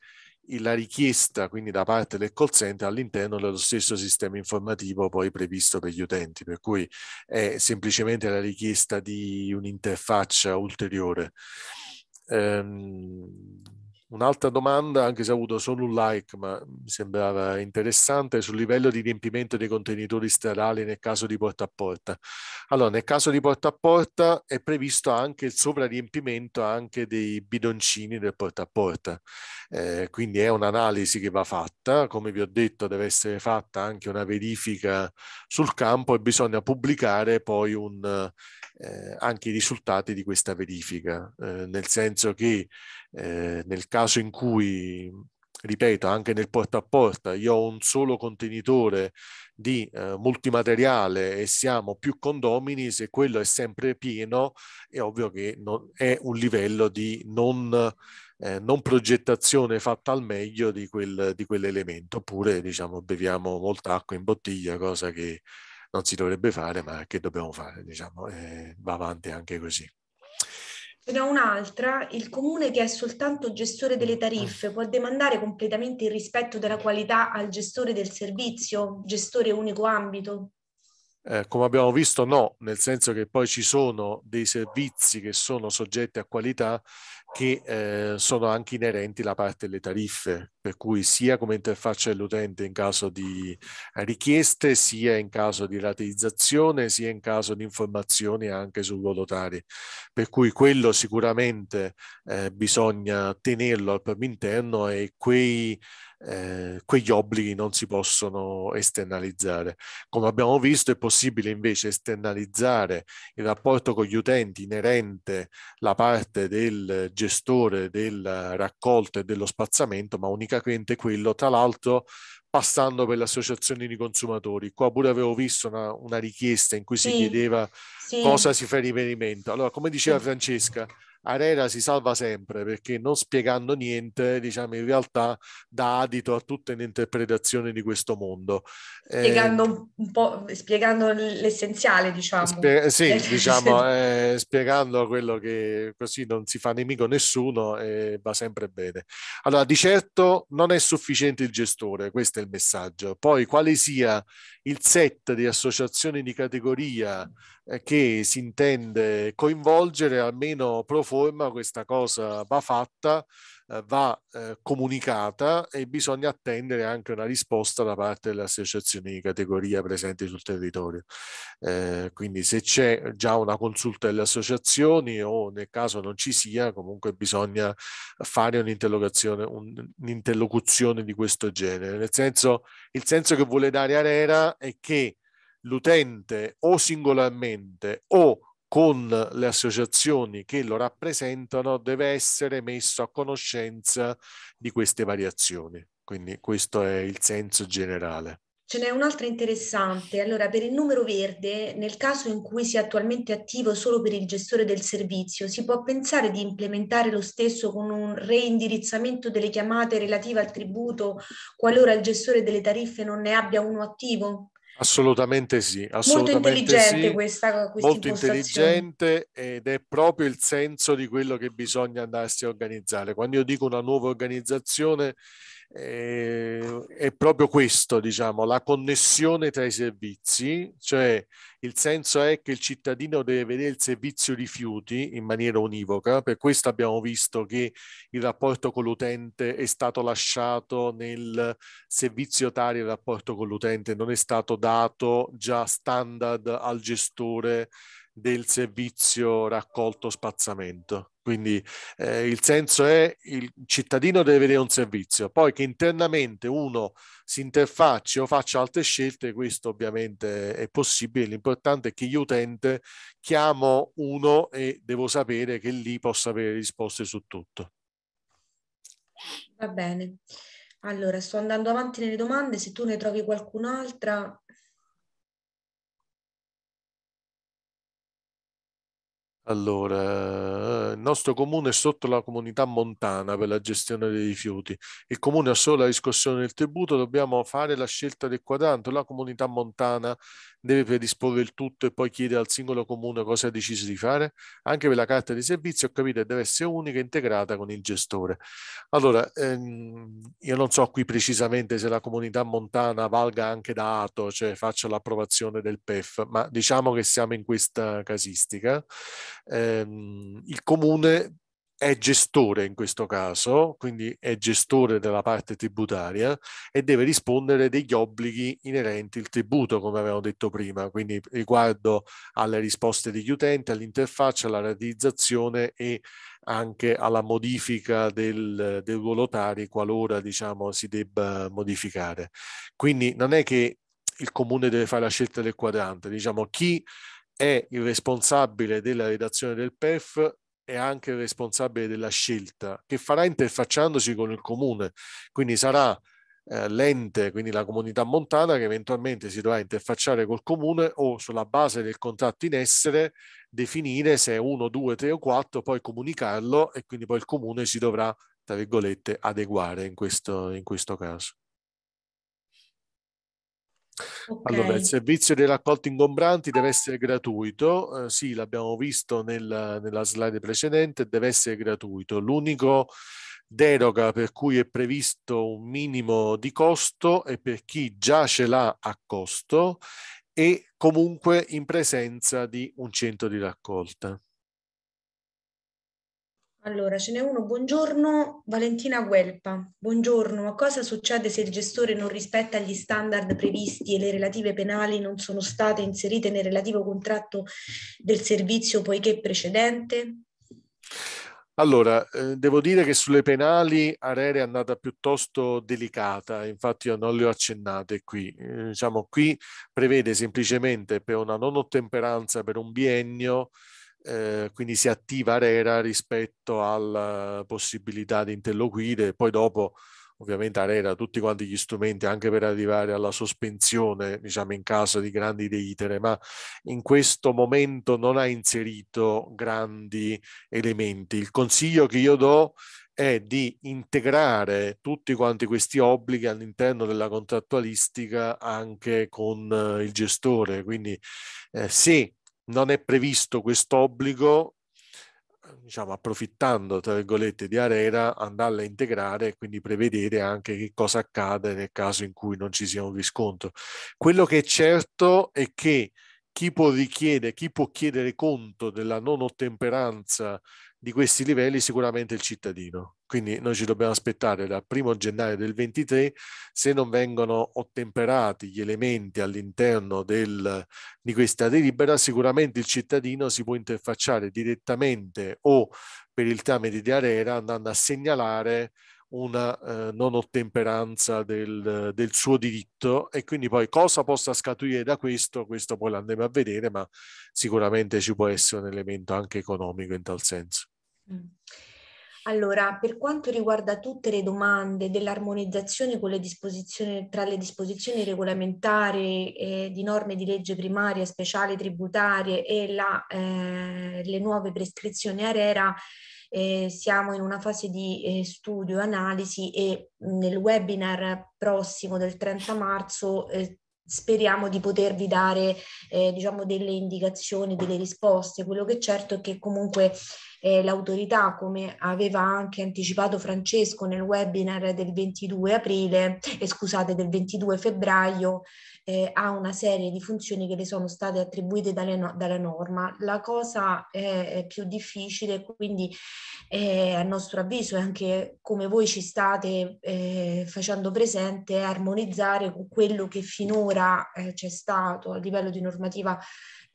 la richiesta quindi da parte del call center all'interno dello stesso sistema informativo poi previsto per gli utenti, per cui è semplicemente la richiesta di un'interfaccia ulteriore. Um, Un'altra domanda, anche se ha avuto solo un like, ma mi sembrava interessante, sul livello di riempimento dei contenitori stradali nel caso di porta a porta. Allora, nel caso di porta a porta è previsto anche il sovrariempimento anche dei bidoncini del porta a porta. Eh, quindi è un'analisi che va fatta, come vi ho detto deve essere fatta anche una verifica sul campo e bisogna pubblicare poi un, eh, anche i risultati di questa verifica, eh, nel senso che eh, nel caso in cui, ripeto, anche nel porta a porta, io ho un solo contenitore di eh, multimateriale e siamo più condomini, se quello è sempre pieno, è ovvio che non, è un livello di non, eh, non progettazione fatta al meglio di, quel, di quell'elemento, oppure diciamo beviamo molta acqua in bottiglia, cosa che non si dovrebbe fare, ma che dobbiamo fare, diciamo, eh, va avanti anche così da un'altra, il comune che è soltanto gestore delle mm, mm. tariffe può demandare completamente il rispetto della qualità al gestore del servizio, gestore unico ambito? Eh, come abbiamo visto, no, nel senso che poi ci sono dei servizi che sono soggetti a qualità che eh, sono anche inerenti alla parte delle tariffe, per cui sia come interfaccia dell'utente in caso di eh, richieste, sia in caso di rateizzazione, sia in caso di informazioni anche su volotari. Per cui quello sicuramente eh, bisogna tenerlo al proprio interno e quei, eh, quegli obblighi non si possono esternalizzare. Come abbiamo visto è possibile invece esternalizzare il rapporto con gli utenti inerente la parte del gestore della raccolta e dello spazzamento, ma unicamente praticamente quello. Tra l'altro passando per le associazioni di consumatori. Qua pure avevo visto una, una richiesta in cui sì, si chiedeva sì. cosa si fa riferimento. Allora, come diceva sì. Francesca, Arera si salva sempre perché non spiegando niente, diciamo, in realtà dà adito a tutte le interpretazioni di questo mondo. Spiegando, eh, un po', spiegando l'essenziale, diciamo. Spie- sì, eh, diciamo, eh, spiegando quello che così non si fa nemico nessuno e va sempre bene. Allora, di certo non è sufficiente il gestore, questo è il messaggio. Poi quale sia il set di associazioni di categoria eh, che si intende coinvolgere almeno pro forma, questa cosa va fatta, eh, va eh, comunicata e bisogna attendere anche una risposta da parte delle associazioni di categoria presenti sul territorio. Eh, quindi se c'è già una consulta delle associazioni o nel caso non ci sia, comunque bisogna fare un'interrogazione, un'interlocuzione di questo genere. Nel senso, il senso che vuole dare Arera è che l'utente o singolarmente o con le associazioni che lo rappresentano deve essere messo a conoscenza di queste variazioni. Quindi questo è il senso generale. Ce n'è un'altra interessante. Allora, per il numero verde, nel caso in cui sia attualmente attivo solo per il gestore del servizio, si può pensare di implementare lo stesso con un reindirizzamento delle chiamate relative al tributo qualora il gestore delle tariffe non ne abbia uno attivo? Assolutamente sì, assolutamente molto intelligente sì, questa, questa molto intelligente ed è proprio il senso di quello che bisogna andarsi a organizzare. Quando io dico una nuova organizzazione eh, è proprio questo, diciamo, la connessione tra i servizi, cioè il senso è che il cittadino deve vedere il servizio rifiuti in maniera univoca, per questo abbiamo visto che il rapporto con l'utente è stato lasciato nel servizio tale il rapporto con l'utente, non è stato dato già standard al gestore del servizio raccolto spazzamento. Quindi eh, il senso è il cittadino deve vedere un servizio, poi che internamente uno si interfaccia o faccia altre scelte, questo ovviamente è possibile, l'importante è che io utente chiamo uno e devo sapere che lì posso avere risposte su tutto. Va bene, allora sto andando avanti nelle domande, se tu ne trovi qualcun'altra Allora, il nostro comune è sotto la comunità montana per la gestione dei rifiuti. Il comune ha solo la riscossione del tributo, dobbiamo fare la scelta del quadrante. La comunità montana deve predisporre il tutto e poi chiedere al singolo comune cosa ha deciso di fare? Anche per la carta di servizio ho capito che deve essere unica e integrata con il gestore. Allora, ehm, io non so qui precisamente se la comunità montana valga anche da ATO, cioè faccia l'approvazione del PEF, ma diciamo che siamo in questa casistica. Ehm, il comune è gestore in questo caso, quindi è gestore della parte tributaria e deve rispondere degli obblighi inerenti al tributo, come avevamo detto prima, quindi riguardo alle risposte degli utenti, all'interfaccia, alla realizzazione e anche alla modifica del, del ruolo tari qualora diciamo, si debba modificare. Quindi non è che il comune deve fare la scelta del quadrante, diciamo chi è il responsabile della redazione del PEF è anche il responsabile della scelta che farà interfacciandosi con il comune, quindi sarà eh, l'ente, quindi la comunità montana che eventualmente si dovrà interfacciare col comune o sulla base del contratto in essere definire se è 1, 2, 3 o 4, poi comunicarlo e quindi poi il comune si dovrà, tra virgolette, adeguare in questo, in questo caso. Okay. Allora, il servizio di raccolta ingombranti deve essere gratuito, eh, sì, l'abbiamo visto nel, nella slide precedente, deve essere gratuito. L'unico deroga per cui è previsto un minimo di costo è per chi già ce l'ha a costo e comunque in presenza di un centro di raccolta. Allora, ce n'è uno. Buongiorno Valentina Guelpa. Buongiorno, ma cosa succede se il gestore non rispetta gli standard previsti e le relative penali non sono state inserite nel relativo contratto del servizio poiché precedente? Allora, eh, devo dire che sulle penali Arere è andata piuttosto delicata, infatti io non le ho accennate qui. Eh, diciamo, qui prevede semplicemente per una non ottemperanza per un biennio eh, quindi si attiva Arera rispetto alla eh, possibilità di interloquire, poi dopo ovviamente Arera ha tutti quanti gli strumenti anche per arrivare alla sospensione, diciamo in caso di grandi deitere, ma in questo momento non ha inserito grandi elementi. Il consiglio che io do è di integrare tutti quanti questi obblighi all'interno della contrattualistica anche con eh, il gestore, quindi eh, se non è previsto questo obbligo, diciamo, approfittando tra virgolette di Arera, andarla a integrare e quindi prevedere anche che cosa accade nel caso in cui non ci sia un riscontro. Quello che è certo è che chi può richiedere, chi può chiedere conto della non ottemperanza di questi livelli sicuramente il cittadino. Quindi noi ci dobbiamo aspettare dal 1 gennaio del 23 se non vengono ottemperati gli elementi all'interno del, di questa delibera, sicuramente il cittadino si può interfacciare direttamente o per il tramite di Arera andando a segnalare una eh, non ottemperanza del, del, suo diritto e quindi poi cosa possa scaturire da questo, questo poi lo andremo a vedere, ma sicuramente ci può essere un elemento anche economico in tal senso. Mm. Allora, per quanto riguarda tutte le domande dell'armonizzazione le tra le disposizioni regolamentari eh, di norme di legge primaria, speciali tributarie e la, eh, le nuove prescrizioni ARERA, eh, siamo in una fase di eh, studio, analisi e nel webinar prossimo del 30 marzo eh, speriamo di potervi dare eh, diciamo delle indicazioni, delle risposte. Quello che è certo è che comunque eh, l'autorità, come aveva anche anticipato Francesco nel webinar del 22 aprile, eh, scusate, del 22 febbraio, eh, ha una serie di funzioni che le sono state attribuite dalle no- dalla norma. La cosa è più difficile, quindi eh, a nostro avviso, e anche come voi ci state eh, facendo presente, è armonizzare quello che finora eh, c'è stato a livello di normativa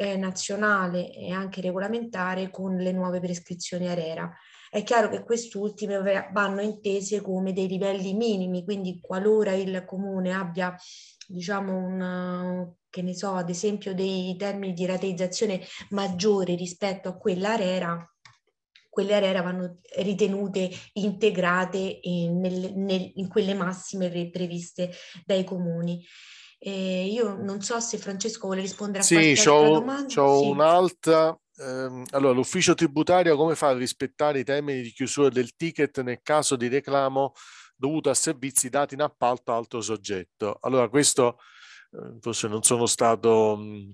eh, nazionale e anche regolamentare con le nuove prescrizioni ARERA. È chiaro che quest'ultime vanno intese come dei livelli minimi, quindi qualora il comune abbia diciamo un che ne so, ad esempio dei termini di rateizzazione maggiore rispetto a quella ARERA, quelle ARERA vanno ritenute integrate in, nel, nel, in quelle massime previste dai comuni. Eh, io non so se Francesco vuole rispondere a sì, qualche c'ho, domanda. C'ho sì, un'altra. Ehm, allora, l'ufficio tributario come fa a rispettare i termini di chiusura del ticket nel caso di reclamo dovuto a servizi dati in appalto a altro soggetto? Allora, questo ehm, forse non sono stato mhmm,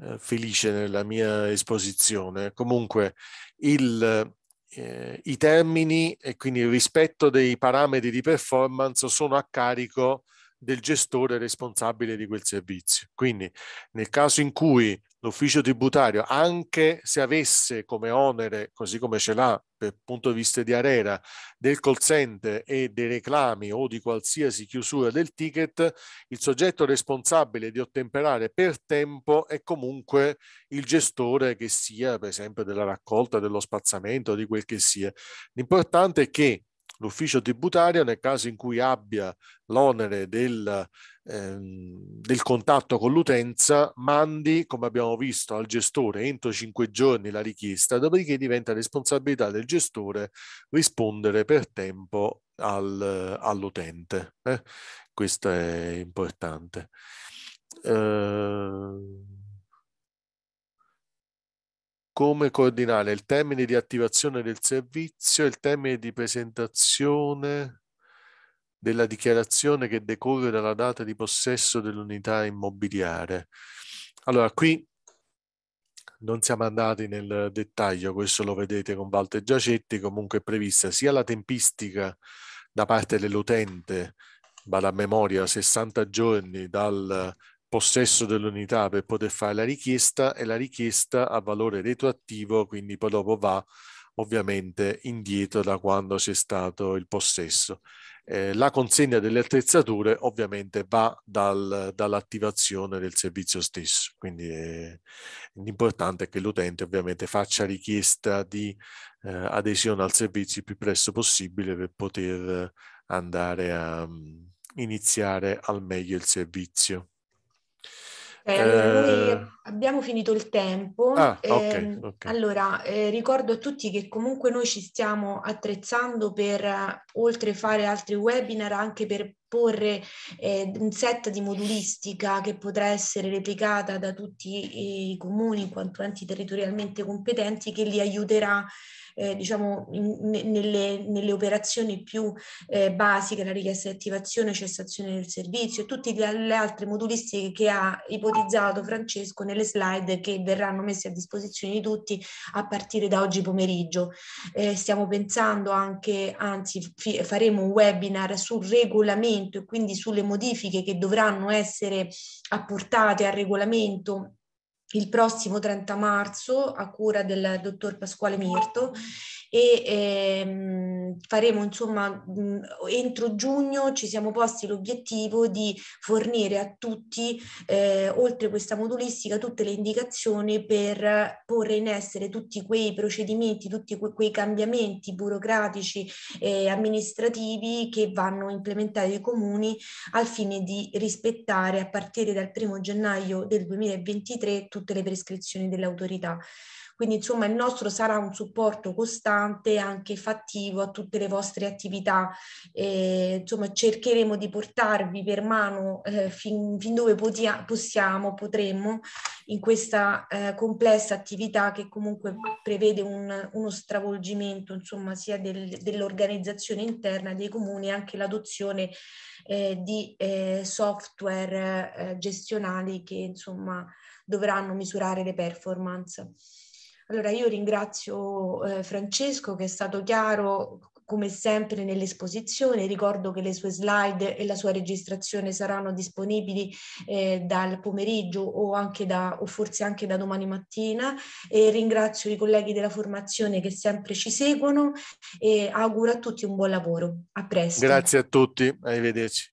eh, felice nella mia esposizione. Comunque, il, eh, i termini e quindi il rispetto dei parametri di performance sono a carico del gestore responsabile di quel servizio. Quindi nel caso in cui l'ufficio tributario, anche se avesse come onere, così come ce l'ha per punto di vista di Arera, del call center e dei reclami o di qualsiasi chiusura del ticket, il soggetto responsabile di ottemperare per tempo è comunque il gestore che sia, per esempio, della raccolta, dello spazzamento, di quel che sia. L'importante è che l'ufficio tributario nel caso in cui abbia l'onere del, ehm, del contatto con l'utenza, mandi, come abbiamo visto, al gestore entro cinque giorni la richiesta, dopodiché diventa responsabilità del gestore rispondere per tempo al, all'utente. Eh? Questo è importante. ehm come coordinare il termine di attivazione del servizio e il termine di presentazione della dichiarazione che decorre dalla data di possesso dell'unità immobiliare. Allora, qui non siamo andati nel dettaglio, questo lo vedete con Walter Giacetti, comunque è prevista sia la tempistica da parte dell'utente, vada a memoria, 60 giorni dal possesso dell'unità per poter fare la richiesta e la richiesta ha valore retroattivo, quindi poi dopo va ovviamente indietro da quando c'è stato il possesso. Eh, la consegna delle attrezzature ovviamente va dal, dall'attivazione del servizio stesso, quindi eh, l'importante è che l'utente ovviamente faccia richiesta di eh, adesione al servizio il più presto possibile per poter andare a um, iniziare al meglio il servizio. Eh, okay, allora eh... abbiamo finito il tempo. Ah, okay, ehm, okay. Allora, eh, ricordo a tutti che comunque noi ci stiamo attrezzando per, eh, oltre fare altri webinar, anche per porre eh, un set di modulistica che potrà essere replicata da tutti i comuni in quanto enti territorialmente competenti che li aiuterà eh, diciamo, in, nelle, nelle, operazioni più eh, basiche, la richiesta di attivazione, cessazione del servizio e tutte le altre modulistiche che ha ipotizzato Francesco nelle slide che verranno messe a disposizione di tutti a partire da oggi pomeriggio. Eh, stiamo pensando anche, anzi faremo un webinar sul regolamento regolamento e quindi sulle modifiche che dovranno essere apportate al regolamento il prossimo 30 marzo a cura del dottor Pasquale Mirto e ehm, faremo insomma mh, entro giugno ci siamo posti l'obiettivo di fornire a tutti, eh, oltre questa modulistica, tutte le indicazioni per porre in essere tutti quei procedimenti, tutti que- quei cambiamenti burocratici e eh, amministrativi che vanno implementati ai comuni al fine di rispettare a partire dal primo gennaio del 2023 tutte le prescrizioni dell'autorità. Quindi insomma il nostro sarà un supporto costante, anche fattivo a tutte le vostre attività. E, insomma cercheremo di portarvi per mano eh, fin, fin, dove potia, possiamo, potremmo, in questa eh, complessa attività che comunque prevede un, uno stravolgimento insomma sia del, dell'organizzazione interna dei comuni, anche l'adozione eh, di eh, software eh, gestionali che insomma dovranno misurare le performance. Allora io ringrazio eh, Francesco che è stato chiaro come sempre nell'esposizione, ricordo che le sue slide e la sua registrazione saranno disponibili eh, dal pomeriggio o, anche da, o forse anche da domani mattina e ringrazio i colleghi della formazione che sempre ci seguono e auguro a tutti un buon lavoro. A presto. Grazie a tutti, arrivederci.